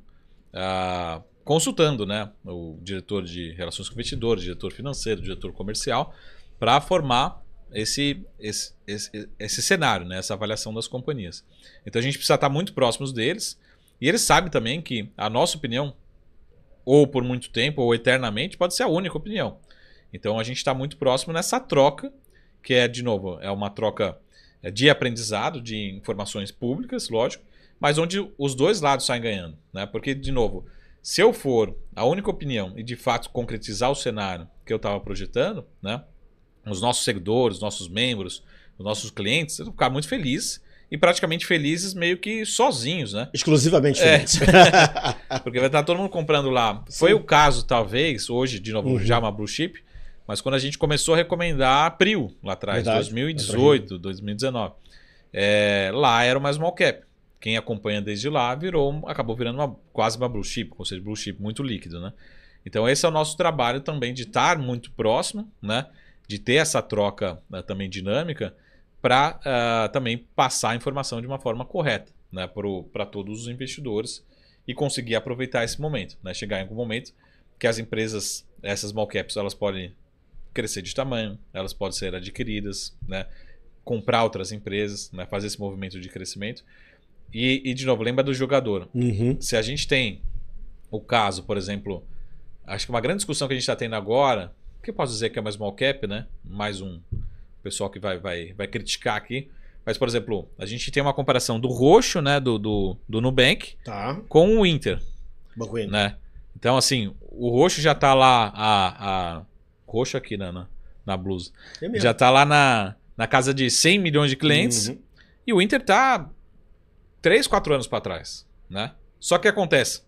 consultando, né? O diretor de relações com investidor, diretor financeiro, diretor comercial, para formar esse, esse, esse, esse, cenário, né? essa avaliação das companhias. Então a gente precisa estar muito próximos deles e eles sabem também que a nossa opinião, ou por muito tempo ou eternamente, pode ser a única opinião. Então a gente está muito próximo nessa troca, que é, de novo, é uma troca é, de aprendizado, de informações públicas, lógico, mas onde os dois lados saem ganhando. Né? Porque, de novo, se eu for a única opinião e de fato concretizar o cenário que eu estava projetando, né? os nossos seguidores, nossos membros, os nossos clientes, ficar muito feliz e praticamente felizes meio que sozinhos, né? Exclusivamente é. felizes. É. Porque vai estar tá todo mundo comprando lá. Sim. Foi o caso, talvez, hoje, de novo, uhum. já uma Blue Chip, mas quando a gente começou a recomendar a Prio lá atrás, Verdade. 2018, 2019. É, lá era mais small cap. Quem acompanha desde lá virou, acabou virando uma, quase uma blue chip, ou seja, blue chip muito líquido, né? Então esse é o nosso trabalho também de estar muito próximo, né? de ter essa troca né, também dinâmica para uh, ah, também passar a informação de uma forma correta né, para todos os investidores e conseguir aproveitar esse momento, né, chegar em algum momento que as empresas, essas small caps, elas podem crescer de tamanho, elas podem ser adquiridas, né, comprar outras empresas, né, fazer esse movimento de crescimento. E, e de novo, lembra do jogador. Uhum. Se a gente tem o caso, por exemplo, acho que uma grande discussão que a gente está tendo agora que eu posso dizer que é mais small cap, né? Mais um pessoal que vai, vai, vai criticar aqui. Mas, por exemplo, a gente tem uma comparação do roxo, né? Do, do, do Nubank tá. com o Inter. Banco Inter. Né? Então, assim, o roxo já tá lá. A, a... Roxo aqui na, na, na blusa. É já tá lá na, na casa de 100 milhões de clientes. Uhum. E o Inter tá 3, 4 anos para trás. Né? Só que acontece.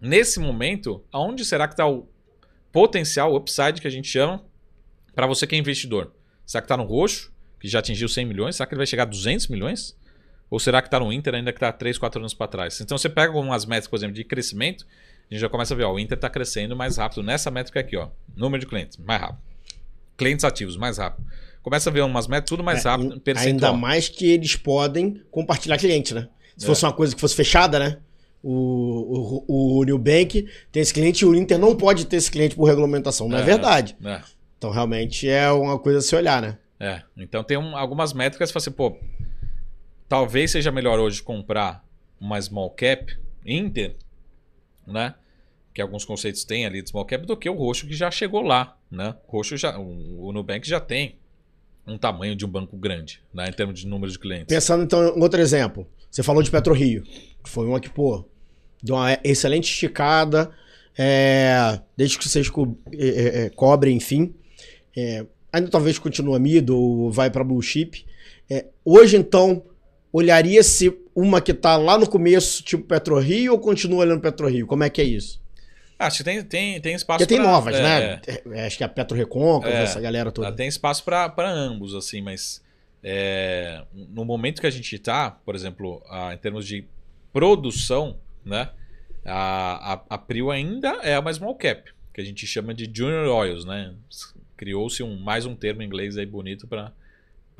Nesse momento, aonde será que está o potencial, upside que a gente chama, para você que é investidor? Será que está no roxo, que já atingiu 100 milhões? Será que ele vai chegar a 200 milhões? Ou será que está no Inter ainda que está 3, 4 anos para trás? Então você pega algumas métricas, por exemplo, de crescimento, a gente já começa a ver, ó, o Inter está crescendo mais rápido nessa métrica aqui, ó, número de clientes, mais rápido. Clientes ativos, mais rápido. Começa a ver umas métricas tudo mais é, rápido, Ainda mais que eles podem compartilhar cliente, né? Se é. fosse uma coisa que fosse fechada, né? o, o, o Nubank tem esse cliente e o Inter não pode ter esse cliente por regulamentação. Não é, é verdade. É. Então, realmente é uma coisa a se olhar, né? É. Então, tem um, algumas métricas para você fala assim, pô, talvez seja melhor hoje comprar uma small cap Inter, né? Que alguns conceitos têm ali de small cap do que o roxo que já chegou lá, né? O roxo já, o, o Nubank já tem um tamanho de um banco grande, né? Em termos de número de clientes. Pensando então em outro exemplo, você falou de PetroRio, que foi uma que, pô, de uma excelente esticada. É, desde que vocês co é, é, é cobrem, enfim. É, ainda talvez continue amido ou vai para blue chip. É, hoje, então, olharia se uma que está lá no começo, tipo PetroRio, ou continua olhando PetroRio? Como é que é isso? Ah, acho que tem, tem, tem espaço para tem novas, né? Acho que a Petro Recôncavo, essa galera toda. Ah, tem espaço para ambos, assim, mas no momento que a gente está, por exemplo, a, em termos de produção, né? A, a, a Prio ainda é a mais small cap, que a gente chama de junior oils, né? Criou-se um, mais um termo em inglês aí bonito para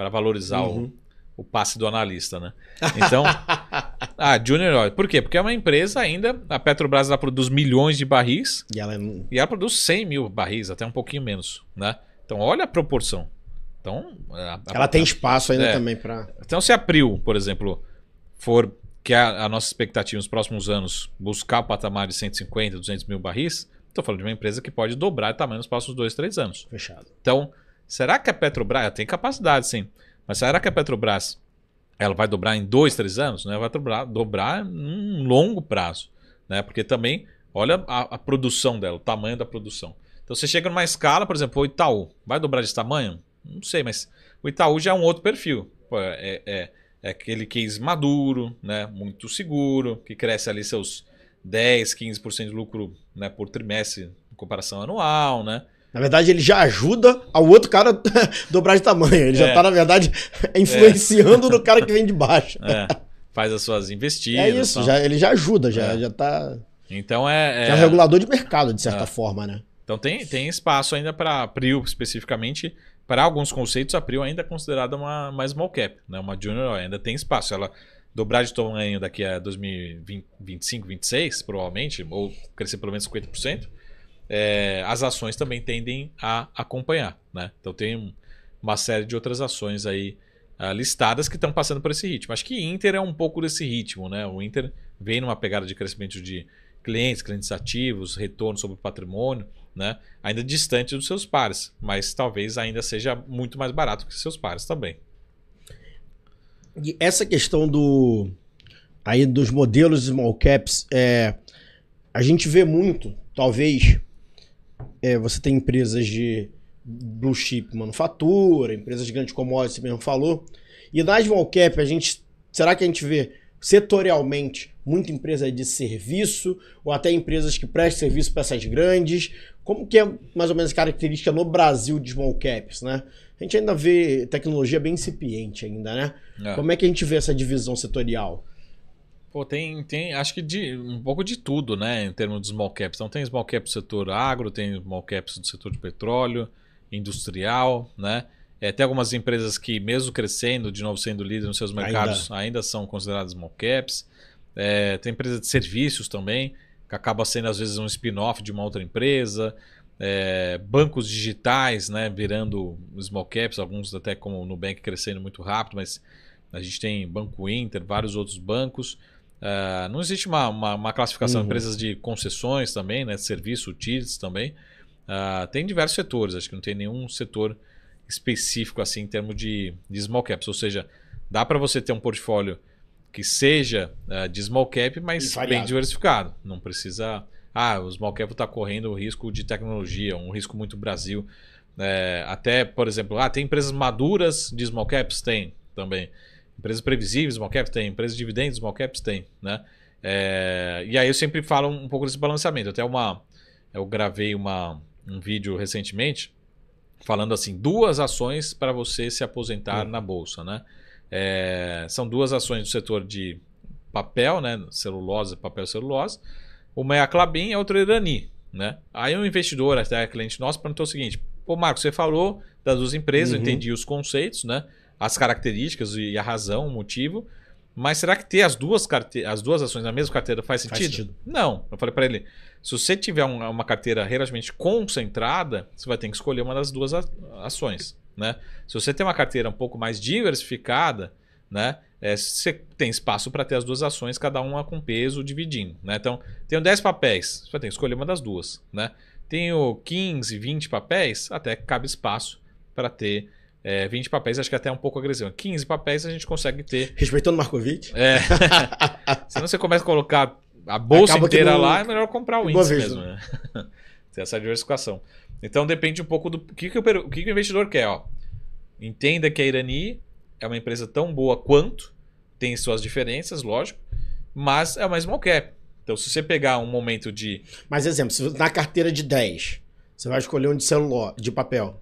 valorizar uhum. o, o passe do analista, né? Então, a ah, junior oil. Por quê? Porque é uma empresa ainda, a Petrobras ela produz milhões de barris e ela, é... e ela produz 100 mil barris, até um pouquinho menos, né? Então, olha a proporção. Então, é, a, a, ela tem espaço ainda é, também para. Então, se a Prio, por exemplo, for que é a, nossa expectativa nos próximos anos buscar o patamar de 150, 200 mil barris, estou falando de uma empresa que pode dobrar de tamanho nos próximos dois, três anos. Fechado. Então, será que a Petrobras tem capacidade, sim? Mas será que a Petrobras ela vai dobrar em dois, três anos? Né? Vai dobrar, dobrar num longo prazo, né? Porque também olha a, a produção dela, o tamanho da produção. Então você chega numa escala, por exemplo, o Itaú, vai dobrar de tamanho? Não sei, mas o Itaú já é um outro perfil. Pô, é, é é aquele case maduro, né? muito seguro, que cresce ali seus 10, 15% de lucro né? por trimestre em comparação anual, né? Na verdade, ele já ajuda ao outro cara dobrar de tamanho. Ele é. já está, na verdade, influenciando é. no cara que vem de baixo. É. Faz as suas investidas. É isso, já, ele já ajuda, já, é. já tá. Então é. É um é. regulador de mercado, de certa é. forma, né? Então tem, tem espaço ainda para Prio especificamente para alguns conceitos, a Prio ainda é considerada uma, uma small cap, né? uma junior ainda tem espaço. Ela dobrar de tamanho daqui a 2025, 26, provavelmente, ou crescer pelo menos 50%, é, as ações também tendem a acompanhar. Né? Então tem uma série de outras ações aí uh, listadas que estão passando por esse ritmo. Acho que Inter é um pouco desse ritmo. Né? O Inter vem numa pegada de crescimento de clientes, clientes ativos, retorno sobre patrimônio né? Ainda distante dos seus pares, mas talvez ainda seja muito mais barato que seus pares também. E essa questão do aí dos modelos small caps, é, a gente vê muito, talvez é, você tem empresas de blue chip manufatura, empresas de grandes commodities, você mesmo falou. E nas small cap, a gente será que a gente vê setorialmente muita empresa de serviço ou até empresas que prestam serviço para essas grandes? Como que é mais ou menos característica no Brasil de small caps, né? A gente ainda vê tecnologia bem incipiente ainda, né? É. Como é que a gente vê essa divisão setorial? Pô, tem, tem acho que de, um pouco de tudo, né? Em termos de small caps. Então tem small caps do setor agro, tem small caps do setor de petróleo, industrial, né? É, tem algumas empresas que, mesmo crescendo, de novo sendo líder nos seus mercados, ainda, ainda são consideradas small caps. É, tem empresa de serviços também que acaba sendo às vezes um spin-off de uma outra empresa, é, bancos digitais, né, virando small caps, alguns até como o Nubank crescendo muito rápido, mas a gente tem Banco Inter, vários outros bancos. Uh, não existe uma, uma, uma classificação uhum. empresas de concessões também, né, de serviço, utilities também. Uh, tem diversos setores, acho que não tem nenhum setor específico assim em termos de, de small caps, ou seja, dá para você ter um portfólio que seja uh, de small cap, mas bem diversificado. Não precisa. Ah, o small cap está correndo o risco de tecnologia, um risco muito Brasil. É, até, por exemplo, ah, tem empresas maduras de small caps? Tem também. Empresas previsíveis, small caps? Tem. Empresas de dividendos, small caps? Tem. Né? É, e aí eu sempre falo um pouco desse balanceamento. Até uma. Eu gravei uma, um vídeo recentemente falando assim: duas ações para você se aposentar hum. na bolsa, né? É, são duas ações do setor de papel, né? Celulose, papel celulose. Uma é a Clabin, a outra é a Irani, né? Aí um investidor, até cliente nosso, perguntou o seguinte: Pô, Marcos, você falou das duas empresas, uhum. eu entendi os conceitos, né? As características e a razão, o motivo. Mas será que ter as duas, as duas ações na mesma carteira faz sentido? Faz sentido. Não. Eu falei para ele: se você tiver uma, uma carteira relativamente concentrada, você vai ter que escolher uma das duas ações. Né? Se você tem uma carteira um pouco mais diversificada, né? É, você tem espaço para ter as duas ações, cada uma com peso dividindo. Né? Então, tenho 10 papéis, você tem que escolher uma das duas. Né? Tenho 15, 20 papéis, até cabe espaço para ter é, 20 papéis, acho que é até é um pouco agressivo. 15 papéis a gente consegue ter. Respeitando o Markovic. É. Senão você começa a colocar a bolsa Acaba inteira não... lá, é melhor comprar o índice mesmo. Né? né? Tem essa diversificação. Então depende um pouco do que, que, o, que, que o investidor quer. Ó. Entenda que a Irani é uma empresa tão boa quanto, tem suas diferenças, lógico, mas é uma small cap. Então, se você pegar um momento de. Mas, exemplo, se na carteira de 10, você vai escolher um de celular, de papel.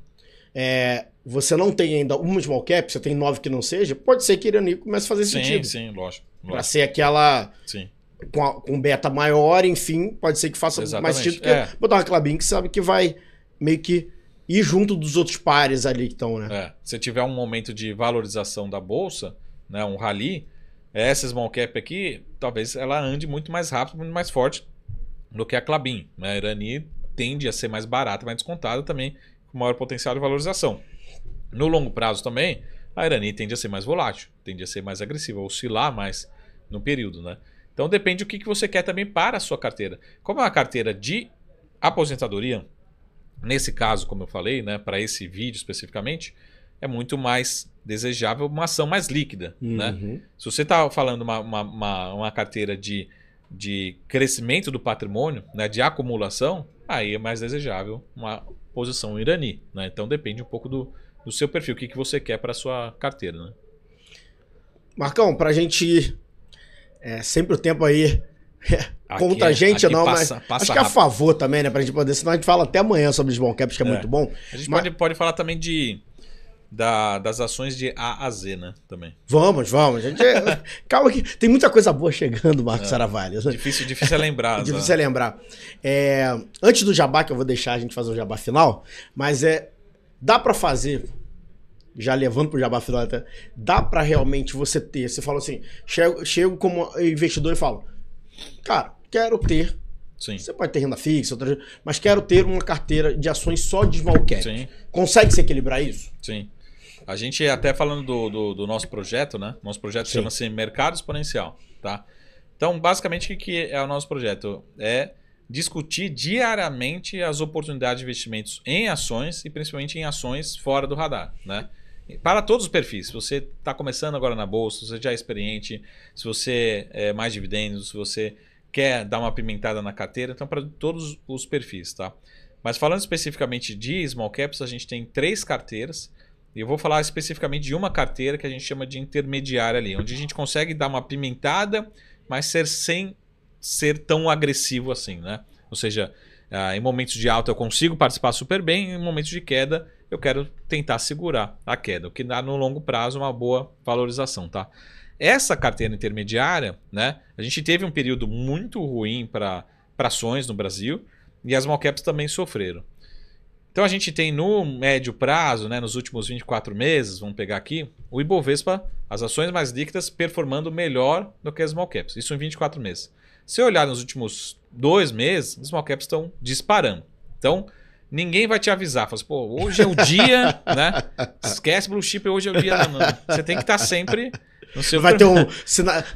É, você não tem ainda uma small cap, você tem nove que não seja, pode ser que a Irani comece a fazer sim, sentido. Sim, sim, lógico. lógico. Para ser aquela. Sim com, a, com beta maior, enfim, pode ser que faça Exatamente. mais sentido. É. Botar uma Clabin que sabe que vai meio que ir junto dos outros pares ali que estão, né? É. Se tiver um momento de valorização da bolsa, né, um rally, essa small cap aqui, talvez ela ande muito mais rápido, muito mais forte do que a Clabin. Né? A Irani tende a ser mais barata, mais descontada também, com maior potencial de valorização. No longo prazo também, a Irani tende a ser mais volátil, tende a ser mais agressiva, oscilar mais no período, né? Então depende o que, que você quer também para a sua carteira. Como é uma carteira de aposentadoria, nesse caso, como eu falei, né, para esse vídeo especificamente, é muito mais desejável uma ação mais líquida. Né? Uhum. Né? Se você está falando uma, uma, uma, uma carteira de, de crescimento do patrimônio, né, de acumulação, aí é mais desejável uma posição irani. Né? Então depende um pouco do, do seu perfil, o que, que você quer para sua carteira. Né? Marcão, para a gente é, sempre o tempo aí aqui, contra a é- gente, não, passa, mas passa acho que é rápido. a favor também, né? Pra gente poder, senão a gente fala até amanhã sobre os bom caps, que é, é, muito bom. A gente mas... pode, pode falar também de da, das ações de A a Z, né? Também. Vamos, vamos. Gente, é calma que tem muita coisa boa chegando, Marcos é, Difícil, difícil é lembrar. difícil né? é lembrar. É, antes do jabá, que eu vou deixar a gente fazer o jabá final, mas é. Dá para fazer já levando para o Jabá Filata, dá para realmente você ter? Você fala assim, chego, chego como investidor e falo, cara, quero ter. Sim. Você pode ter renda fixa, outra, mas quero ter uma carteira de ações só de small cap. Sim. Consegue se equilibrar isso? Sim. A gente, até falando do, do, do nosso projeto, né? Nosso projeto chama-se Mercado Exponencial, tá? Então, basicamente, o que é o nosso projeto? É discutir diariamente as oportunidades de investimentos em ações e principalmente em ações fora do radar, né? Para todos os perfis. Se você está começando agora na bolsa, se você já é experiente, se você é mais dividendos, se você quer dar uma pimentada na carteira, então para todos os perfis, tá? Mas falando especificamente de small caps, a gente tem três carteiras. E eu vou falar especificamente de uma carteira que a gente chama de intermediária ali, onde a gente consegue dar uma pimentada, mas ser sem ser tão agressivo assim, né? Ou seja, ah, em momentos de alta eu consigo participar super bem, em momentos de queda eu quero tentar segurar a queda, o que dá no longo prazo uma boa valorização, tá? Essa carteira intermediária, né? A gente teve um período muito ruim para ações no Brasil e as small caps também sofreram. Então a gente tem no médio prazo, né, nos últimos 24 meses, vamos pegar aqui, o Ibovespa, as ações mais líquidas performando melhor do que as small caps, isso em 24 meses. Se olhar nos últimos dois meses, as small caps estão disparando. Então, ninguém vai te avisar. Fala assim, pô, hoje é o dia, né? Esquece Blue Chip, hoje é o dia. Não, não. Você tem que estar tá sempre no seu. Não vai ter um.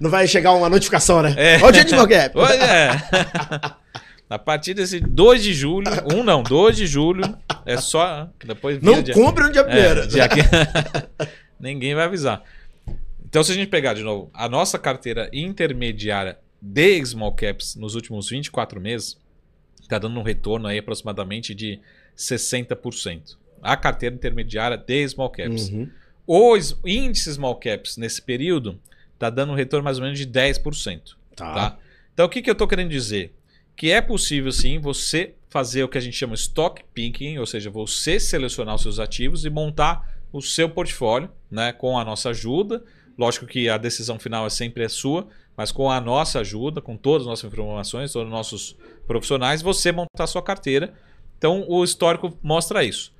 Não vai chegar uma notificação, né? É. Olha o dia de Mogap. É. A partir desse 2 de julho, um não, 2 de julho, é só. Né? Depois não dia, compre no dia 1 é, dia que, Ninguém vai avisar. Então, se a gente pegar de novo a nossa carteira intermediária de small caps nos últimos 24 meses, está dando um retorno aí aproximadamente de 60%. A carteira intermediária de small caps. Uhum. Os índices small caps nesse período está dando um retorno mais ou menos de 10%. Tá. tá? Então o que, que eu estou querendo dizer? Que é possível sim você fazer o que a gente chama stock picking, ou seja, você selecionar os seus ativos e montar o seu portfólio né, com a nossa ajuda. Lógico que a decisão final é sempre a sua, mas com a nossa ajuda, com todas as nossas informações, todos os nossos profissionais, você montar sua carteira. Então, o histórico mostra isso.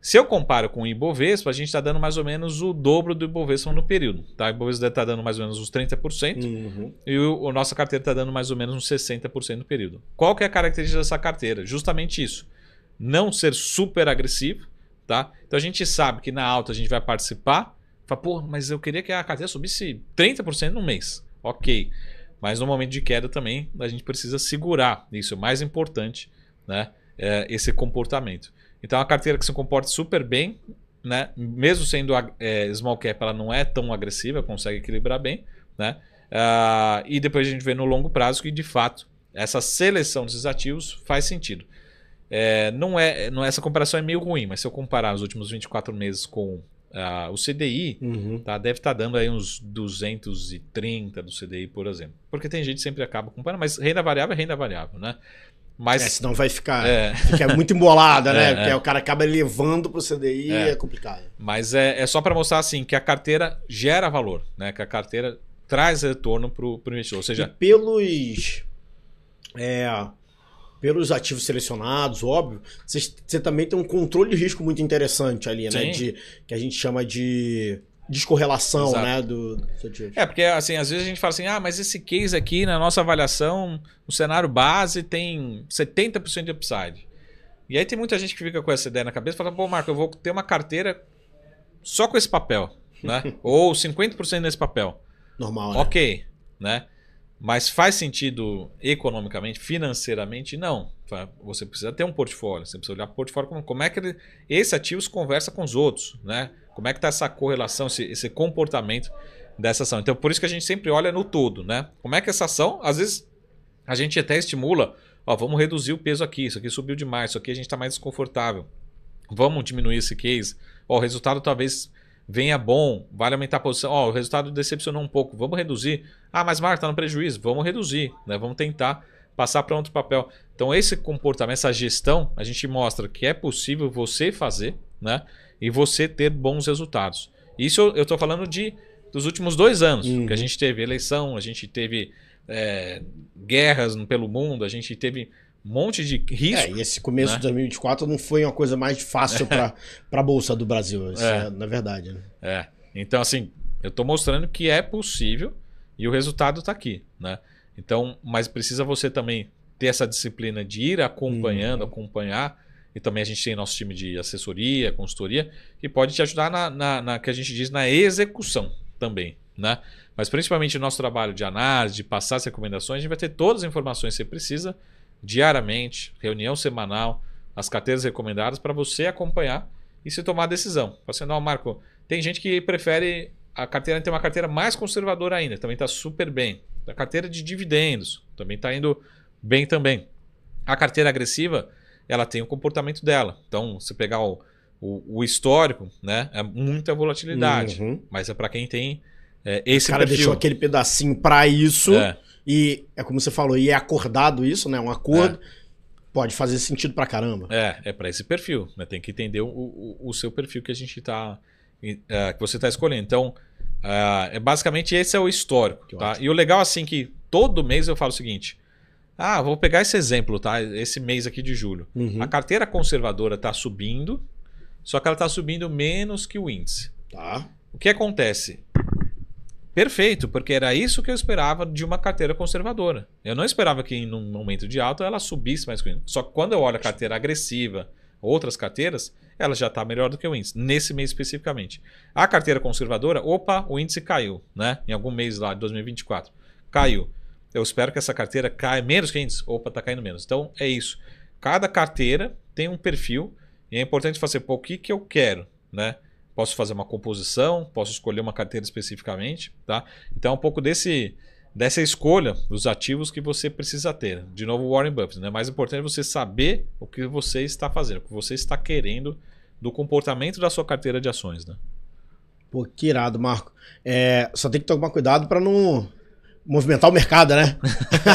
Se eu comparo com o Ibovespa, a gente está dando mais ou menos o dobro do Ibovespa no período. Tá? O Ibovespa deve estar tá dando mais ou menos uns 30% uhum. e o, a nossa carteira está dando mais ou menos uns 60% no período. Qual que é a característica dessa carteira? Justamente isso. Não ser super agressivo. Tá? Então a gente sabe que na alta a gente vai participar. Fala, pô, mas eu queria que a carteira subisse 30% no mês ok. Mas no momento de queda também a gente precisa segurar. Isso é mais importante, né? É, esse comportamento. Então, é a carteira que se comporta super bem, né? Mesmo sendo é, small cap, ela não é tão agressiva, consegue equilibrar bem, né? Uh, e depois a gente vê no longo prazo que de fato essa seleção desses ativos faz sentido. É, não é, não essa comparação é meio ruim, mas se eu comparar os últimos 24 meses com ah, o CDI uhum. tá, deve estar tá dando aí uns 230 do CDI, por exemplo. Porque tem gente que sempre acaba comparando, mas renda variável é renda variável, né? Mas, é, senão vai ficar é. fica muito embolada, né? É, Porque é. o cara acaba levando para o CDI é. é complicado. Mas é, é só para mostrar assim que a carteira gera valor, né? Que a carteira traz retorno para o investidor. Ou seja, e pelos é, pelos ativos selecionados, óbvio, você também tem um controle de risco muito interessante ali, né? Sim. né? De, que a gente chama de descorrelação, Exato. né? Do, do É, porque assim, às vezes a gente fala assim, ah, mas esse case aqui, na nossa avaliação, o cenário base tem 70% de upside. E aí tem muita gente que fica com essa ideia na cabeça e fala, pô, Marco, eu vou ter uma carteira só com esse papel, né? Ou 50% nesse papel. Normal, né? Ok, né? Mas faz sentido economicamente, financeiramente? Não. Você precisa ter um portfólio, você precisa olhar o portfólio como, como é que ele, esse ativo se conversa com os outros, né? Como é que está essa correlação, esse, esse comportamento dessa ação. Então, por isso que a gente sempre olha no todo, né? Como é que essa ação, às vezes, a gente até estimula, ó, vamos reduzir o peso aqui, isso aqui subiu demais, isso aqui a gente está mais desconfortável. Vamos diminuir esse case. Ó, o resultado talvez venha bom, vale aumentar a posição. Ó, oh, o resultado decepcionou um pouco, vamos reduzir. Ah, mas Marco está no prejuízo, vamos reduzir, né? Vamos tentar passar para outro papel. Então, esse comportamento, essa gestão, a gente mostra que é possível você fazer, né? E você ter bons resultados. Isso eu estou falando de dos últimos dois anos, uhum. que a gente teve eleição, a gente teve é, guerras pelo mundo, a gente teve um monte de risco. É, e esse começo né? de 2024 não foi uma coisa mais fácil para a Bolsa do Brasil, é. É, na verdade. Né? É. Então, assim, eu estou mostrando que é possível e o resultado está aqui. Né? Então, mas precisa você também ter essa disciplina de ir acompanhando, uhum. acompanhar. E também a gente tem nosso time de assessoria, consultoria, que pode te ajudar na, na, na que a gente diz na execução também. Né? Mas principalmente o nosso trabalho de análise, de passar as recomendações, a gente vai ter todas as informações que você precisa diariamente, reunião semanal, as carteiras recomendadas para você acompanhar e se tomar a decisão. Você assim, não, Marco, tem gente que prefere a carteira ter uma carteira mais conservadora ainda, também está super bem. A carteira de dividendos também está indo bem também. A carteira agressiva, ela tem o comportamento dela. Então, se pegar o, o, o histórico, né, é muita volatilidade, uhum. mas é para quem tem é, esse o cara perfil. deixou aquele pedacinho para isso. É. E é como você falou, e é acordado isso, né? Um acordo. É. Pode fazer sentido pra caramba. É, é para esse perfil. Né? Tem que entender o, o, o, seu perfil que a gente tá. É, que você está escolhendo. Então, é, é, basicamente esse é o histórico. Tá? E o legal, assim, que todo mês eu falo o seguinte: ah, vou pegar esse exemplo, tá? Esse mês aqui de julho. Uhum. A carteira conservadora está subindo, só que ela está subindo menos que o índice. Tá. O que acontece? Perfeito, porque era isso que eu esperava de uma carteira conservadora. Eu não esperava que em um momento de alta ela subisse mais que o índice. Só que quando eu olho a carteira agressiva, outras carteiras, ela já está melhor do que o índice, nesse mês especificamente. A carteira conservadora, opa, o índice caiu, né? Em algum mês lá de 2024. Caiu. Eu espero que essa carteira caia menos que o índice. Opa, está caindo menos. Então é isso. Cada carteira tem um perfil e é importante fazer, pô, o que, que eu quero, né? posso fazer uma composição, posso escolher uma carteira especificamente, tá? Então é um pouco desse dessa escolha dos ativos que você precisa ter. De novo, Warren Buffett, né? Mais importante é você saber o que você está fazendo, o que você está querendo do comportamento da sua carteira de ações, né? Pô, que irado, Marco. É, só tem que tomar cuidado para não movimentar o mercado, né?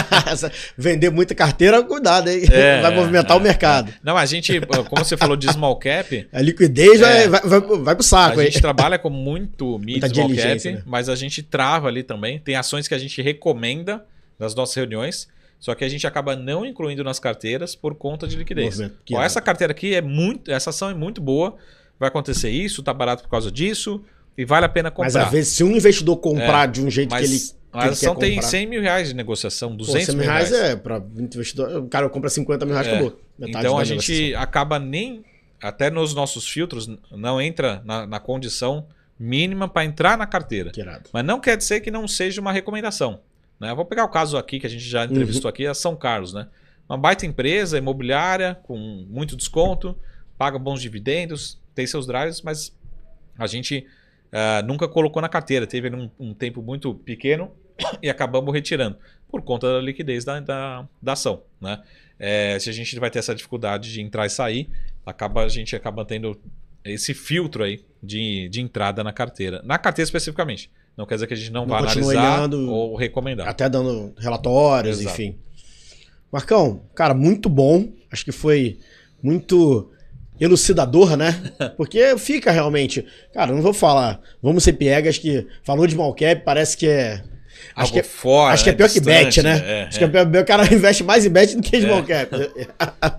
Vender muita carteira, cuidado, hein? É, vai movimentar é, o mercado. Não, a gente, como você falou de small cap. A liquidez é, vai, vai, vai pro saco, A gente trabalha com muito mid muita small cap, né? mas a gente trava ali também. Tem ações que a gente recomenda nas nossas reuniões. Só que a gente acaba não incluindo nas carteiras por conta de liquidez. Ó, é. essa carteira aqui é muito. Essa ação é muito boa. Vai acontecer isso, tá barato por causa disso. E vale a pena comprar. Mas às vezes, se um investidor comprar é, de um jeito que ele a Ação tem 100 mil reais de negociação, 200 Pô, 100 mil reais. é para investidor. O cara compra 50 mil reais, é. acabou. Metade então a gente acaba nem, até nos nossos filtros, não entra na, na condição mínima para entrar na carteira. Mas não quer dizer que não seja uma recomendação. Né? Eu vou pegar o caso aqui que a gente já uhum. entrevistou uhum. aqui, a é São Carlos. Né? Uma baita empresa imobiliária, com muito desconto, paga bons dividendos, tem seus drives, mas a gente uh, nunca colocou na carteira. Teve um, um tempo muito pequeno e acabamos retirando por conta da liquidez da, da, da ação. Né? É, se a gente vai ter essa dificuldade de entrar e sair, acaba, a gente acaba tendo esse filtro aí de, de entrada na carteira. Na carteira especificamente. Não quer dizer que a gente não, não vá analisar olhando, ou recomendar. Até dando relatórios, Exato. enfim. Marcão, cara, muito bom. Acho que foi muito elucidador, né? Porque fica realmente. Cara, não vou falar. Vamos ser piegas que falou de malcap, parece que é Acho que, é, fora, acho que é pior que bet, né? É, acho que é, é pior, o cara investe mais em bet do que em small cap.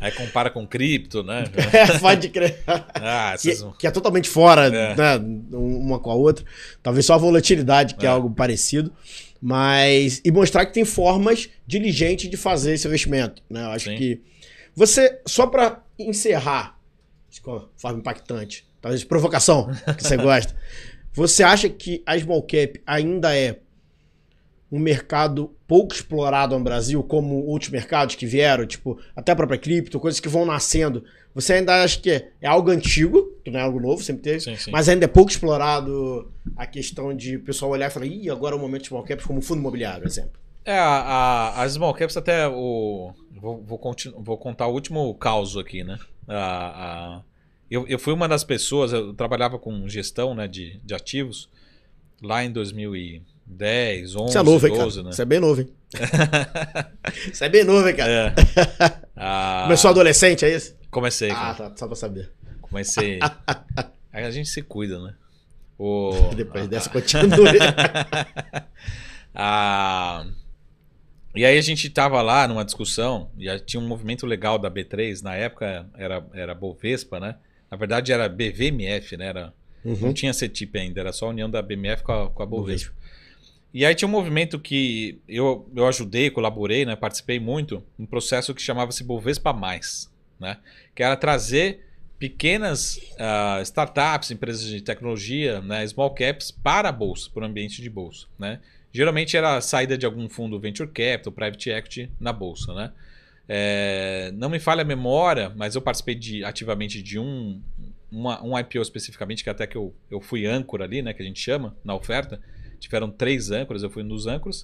Aí compara com cripto, né? É, pode crer. Ah, que, é- que, é totalmente fora, é. né? Uma com a outra. Talvez só a volatilidade, que é, algo parecido. Mas. E mostrar que tem formas diligentes de fazer esse investimento. Né? Eu acho Sim. que. Você, só para encerrar, de forma impactante, talvez provocação, que você gosta. Você acha que a small cap ainda é um mercado pouco explorado no Brasil, como outros mercados que vieram, tipo, até a própria cripto, coisas que vão nascendo. Você ainda acha que é, algo antigo, que não é algo novo, sempre teve, sim, sim. mas ainda é pouco explorado a questão de o pessoal olhar e falar, ih, agora é o momento de small caps, como fundo imobiliário, por exemplo. É, a, a, as small caps até o... Vou, vou, continu, vou contar o último caos aqui, né? A, a, eu, eu fui uma das pessoas, eu trabalhava com gestão né, de, de ativos lá em 2000 e 10, 11, Isso é novo, 12, hein, né? Isso é bem novo, hein? isso é bem novo, hein, cara? É. Ah, Começou adolescente, é isso? Comecei, ah, cara. Ah, tá, só pra saber. Comecei. Aí a gente se cuida, né? O... Depois ah. dessa, continua. ah, e aí a gente tava lá numa discussão, e tinha um movimento legal da B3, na época era, era Bovespa, né? Na verdade era BVMF, né? Era, uhum. Não tinha CETIP ainda, era só a união da BMF com a, com a Bovespa. Bovespa. E aí tinha um movimento que eu, eu ajudei, colaborei, né, participei muito, um processo que chamava-se Bovespa Mais, né, que era trazer pequenas uh, startups, empresas de tecnologia, né, small caps, para a bolsa, para o ambiente de bolsa. Né? Geralmente era a saída de algum fundo venture capital, private equity na bolsa. Né? É, não me falha a memória, mas eu participei de, ativamente de um, uma, um IPO especificamente, que é até que eu, eu fui âncora ali, né, que a gente chama, na oferta, tiveram três âncoras, eu fui um dos âncoras.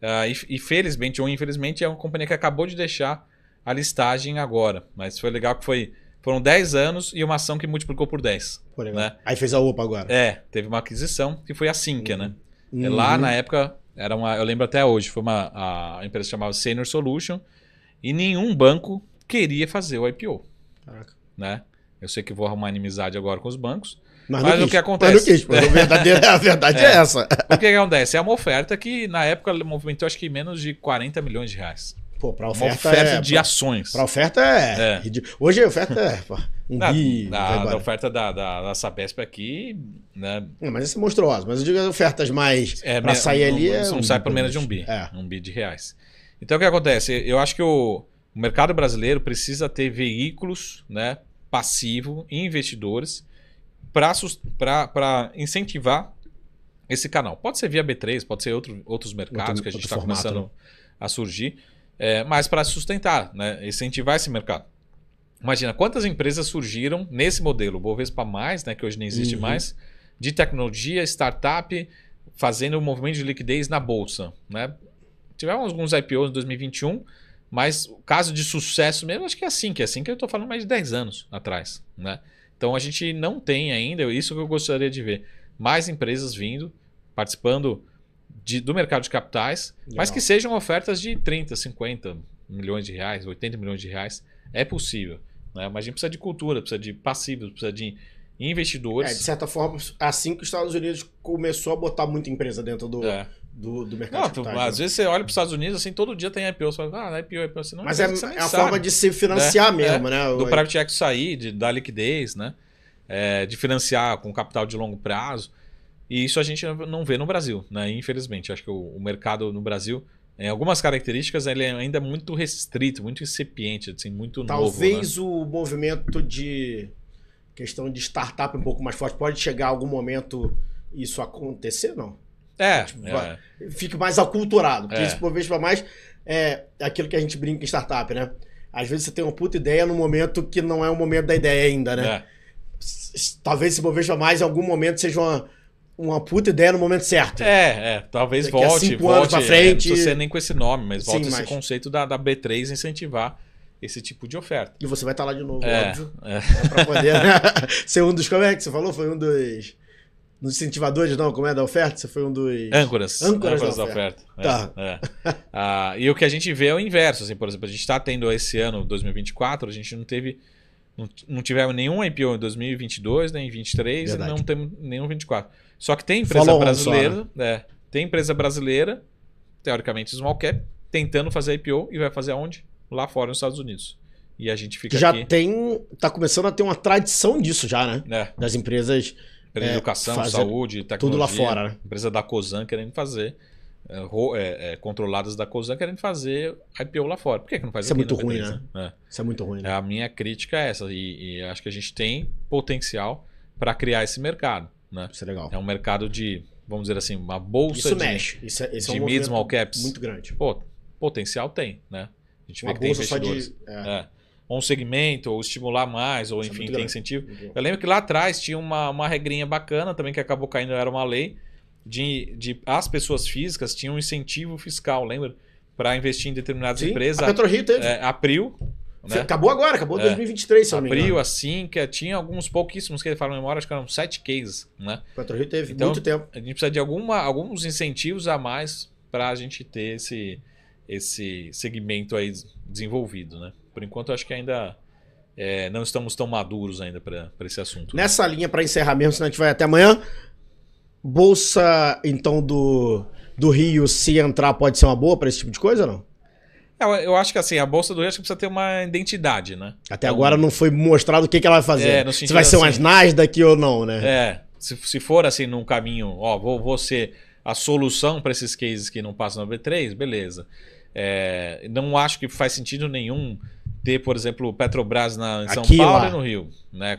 Uh, e, felizmente ou infelizmente é uma companhia que acabou de deixar a listagem agora. Mas foi legal que foi. Foram 10 anos e uma ação que multiplicou por 10. Por né? Aí fez a UPA agora. É, teve uma aquisição que foi a Sync, uhum. né? Uhum. É, lá uhum. na época, era uma, eu lembro até hoje, foi uma a empresa chamava Senior Solution e nenhum banco queria fazer o IPO. Caraca. Né? Eu sei que vou arrumar inimizade agora com os bancos, mas, mas o quis. que acontece. Mas quis, mas a, é, a verdade é. é. essa. O que acontece? É uma oferta que, na época, movimentou acho que menos de 40 milhões de reais. Pô, para oferta. Uma oferta é, de pra, ações. Para oferta é. é. é Hoje a oferta é. Pô, um bi, da, da oferta da, da, da, Sabesp aqui. Né? É, mas isso é monstruoso. Mas eu digo as ofertas mais. É, sair ali. Não, é não um sai por menos de um bi. É. Um bi de reais. Então o que acontece? Eu acho que o, o mercado brasileiro precisa ter veículos né, passivo e investidores para incentivar esse canal. Pode ser via B3, pode ser outro, outros mercados outro, que a gente está começando né? a surgir, é, mas para sustentar, né? incentivar esse mercado. Imagina quantas empresas surgiram nesse modelo, Bovespa Mais, né, que hoje nem existe uhum. mais, de tecnologia, startup, fazendo o um movimento de liquidez na bolsa. Né? Tivemos alguns IPOs em 2021, mas o caso de sucesso mesmo, acho que é assim, que é assim que eu estou falando mais de 10 anos atrás. Né? Então a gente não tem ainda, é isso que eu gostaria de ver, mais empresas vindo, participando de, do mercado de capitais, Legal. mas que sejam ofertas de 30, 50 milhões de reais, 80 milhões de reais. É possível. Né? Mas a gente precisa de cultura, precisa de passivos, precisa de investidores. É, de certa forma, assim que os Estados Unidos começou a botar muita empresa dentro do, é do, do mercado não, de capitais. Tu, né? Às vezes você olha para os Estados Unidos, assim, todo dia tem IPO. Você fala, ah, IPO, é IPO. É assim, não Mas é, é a sabe. forma de se financiar né? mesmo, é, né? Do private equity sair, de dar liquidez, né? É, de financiar com capital de longo prazo. E isso a gente não vê no Brasil, né? Infelizmente. Acho que o, o mercado no Brasil em algumas características, ele é ainda muito restrito, muito incipiente, assim, muito Talvez novo. Talvez né? o movimento de questão de startup um pouco mais forte pode chegar a algum momento isso acontecer, não? É, tipo, é. Fique mais aculturado, porque é. isso para mais é, aquilo que a gente brinca em startup, né? Às vezes você tem uma puta ideia no momento que não é o momento da ideia ainda, né? É. Talvez se moveja mais em algum momento seja uma, uma puta ideia no momento certo. É, é. Talvez Daqui volte, cinco volte, anos pra frente. É, não precisa nem com esse nome, mas volta Sim, esse mas... conceito da, da B3 incentivar esse tipo de oferta. E você vai estar lá de novo, é, óbvio. É. pra poder né? ser um dos. Como é que você falou? Foi um dos. Nos incentivadores, não, como é da oferta? Você foi um dos. Âncoras. Âncoras, âncoras da, da oferta. Né? Tá. É, ah, e o que a gente vê é o inverso. Assim, por exemplo, a gente está tendo esse ano, 2024, a gente não teve. Não, não tivemos nenhum IPO em 2022, nem em 2023, Verdade. e não temos nenhum 24. Só que tem empresa Follow brasileira. né? é, tem empresa brasileira, teoricamente small cap, tentando fazer IPO e vai fazer aonde? Lá fora, nos Estados Unidos. E a gente fica. Já aqui. tem. está começando a ter uma tradição disso já, né? É. Das empresas Empresa é, educação, saúde, tecnologia. Tudo lá fora, né? Empresa da COSAN querendo fazer. É, é, é, controladas da COSAN querendo fazer IPO lá fora. Por que, que não faz isso? Isso é muito ruim, né? É. Isso é muito ruim. Né? A minha crítica é essa. E, e acho que a gente tem potencial para criar esse mercado. Né? Isso é legal. É um mercado de, vamos dizer assim, uma bolsa isso de, mexe. Isso é, esse de é um mid small caps. Muito grande. Pô, potencial tem, né? A gente uma vê que tem investidores. De, é. é um segmento, ou estimular mais, ou é enfim, é tem incentivo. eu lembro que lá atrás tinha uma, uma regrinha bacana também que acabou caindo, era uma lei, de, de as pessoas físicas tinham um incentivo fiscal, lembra? Para investir em determinadas Sim, empresas. A PetroRio teve. É, Né? Acabou agora, acabou em é. 2023, se eu não me engano. Abril, assim, que é, tinha alguns pouquíssimos que ele fala memória, acho que eram sete cases, né? PetroRio teve então, muito tempo. A gente precisa de alguma, alguns incentivos a mais para a gente ter esse, esse segmento aí desenvolvido, né? Por enquanto, acho que ainda é, não estamos tão maduros ainda para esse assunto. Né? Nessa linha, para encerrar mesmo, senão a gente vai até amanhã. Bolsa, então, do, do Rio, se entrar, pode ser uma boa para esse tipo de coisa ou não? É, eu, eu, acho que assim, a Bolsa do Rio acho que precisa ter uma identidade, né? Até então, agora não foi mostrado o que, que ela vai fazer. É, se vai ser assim, umas daqui ou não, né? É, se, se for assim num caminho, ó, vou, vou ser a solução para esses cases que não passam na B3, beleza. É, não acho que faz sentido nenhum ter, por exemplo, Petrobras na, em São Aqui, Paulo lá. e no Rio. Né?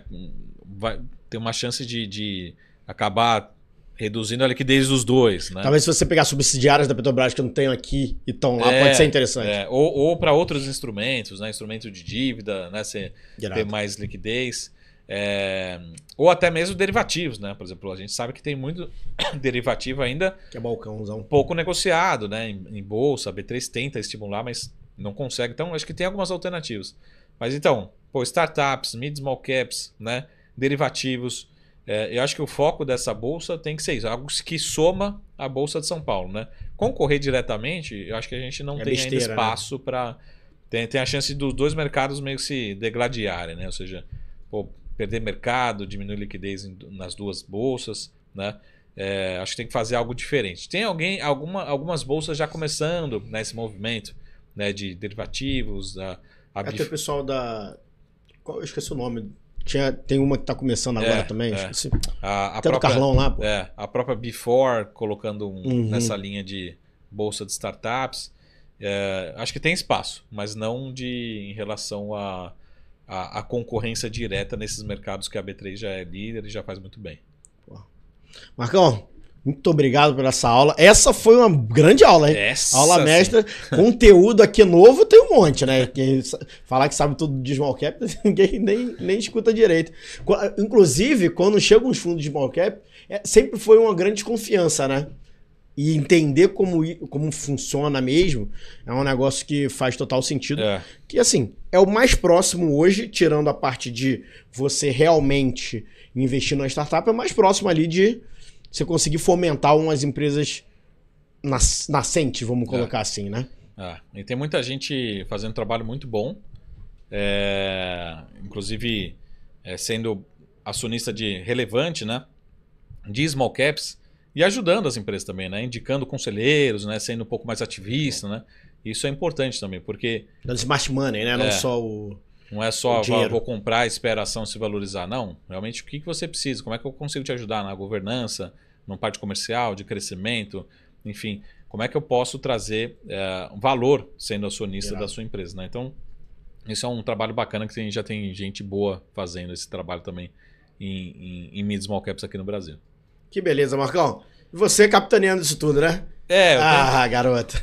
Vai ter uma chance de, de acabar reduzindo a liquidez dos dois. Né? Talvez se você pegar subsidiárias da Petrobras que eu não tenho aqui e estão lá, é, pode ser é, interessante. É. Ou, ou para outros instrumentos, né? instrumento de dívida, né? Você ter mais liquidez. É... Ou até mesmo derivativos, né? Por exemplo, a gente sabe que tem muito derivativo ainda. Que é balcãozão. Pouco negociado, né? Em, em bolsa, B3 tenta estimular, mas não consegue. Então, acho que tem algumas alternativas. Mas então, pô, startups, mid small caps, né? Derivativos. É, eu acho que o foco dessa bolsa tem que ser isso, algo que soma a Bolsa de São Paulo, né? Concorrer diretamente, eu acho que a gente não é tem besteira, ainda né? espaço né? para. Tem, tem a chance dos dois mercados meio que se degladiarem, né? Ou seja, pô, perder mercado, diminuir liquidez em, nas duas bolsas, né? É, acho que tem que fazer algo diferente. Tem alguém, alguma, algumas bolsas já começando nesse né, movimento né, de derivativos. A, a Até bif... o pessoal da. Qual, eu esqueci o nome. Tinha, tem uma que está começando é, agora é, também. É. Esqueci. A, a Até própria, Carlão lá. Pô. É, a própria Before colocando um, uhum. nessa linha de bolsa de startups. É, acho que tem espaço, mas não de em relação a, a, a, concorrência direta nesses mercados que a B3 já é líder e já faz muito bem. Marcão, muito obrigado por essa aula. Essa foi uma grande aula, hein? Essa, aula mestra. Sim. Conteúdo aqui novo tem um monte, né? Quem falar que sabe tudo de small cap, ninguém nem, nem escuta direito. Inclusive, quando chegam os fundos de small cap, é, sempre foi uma grande confiança, né? E entender como, como funciona mesmo é um negócio que faz total sentido. É. Que, assim, é o mais próximo hoje, tirando a parte de você realmente investir numa startup, é o mais próximo ali de você conseguir fomentar umas empresas nascentes, vamos é. colocar é. assim, né? É. E tem muita gente fazendo trabalho muito bom, é... inclusive é, sendo acionista de relevante, né? De small caps e ajudando as empresas também, né? Indicando conselheiros, né? Sendo um pouco mais ativista, né? Isso é importante também, porque. Do smart money, né? Não é. só o. Não é só vou, comprar e esperar a ação se valorizar. Não. Realmente, o que, que você precisa? Como é que eu consigo te ajudar na governança, na parte comercial, de crescimento? Enfim, como é que eu posso trazer é, valor sendo acionista Irado. da sua empresa? Né? Então, isso é um trabalho bacana que já tem gente boa fazendo esse trabalho também em, em, em mid small caps aqui no Brasil. Que beleza, Marcão. E você capitaneando isso tudo, né? É. Ah, garoto.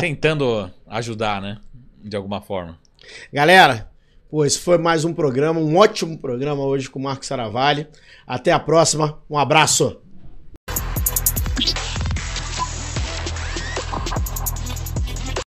tentando ajudar, né? De alguma forma. Galera, Pô, esse foi mais um programa, um ótimo programa hoje com o Marco Saravalli. Até a próxima, um abraço!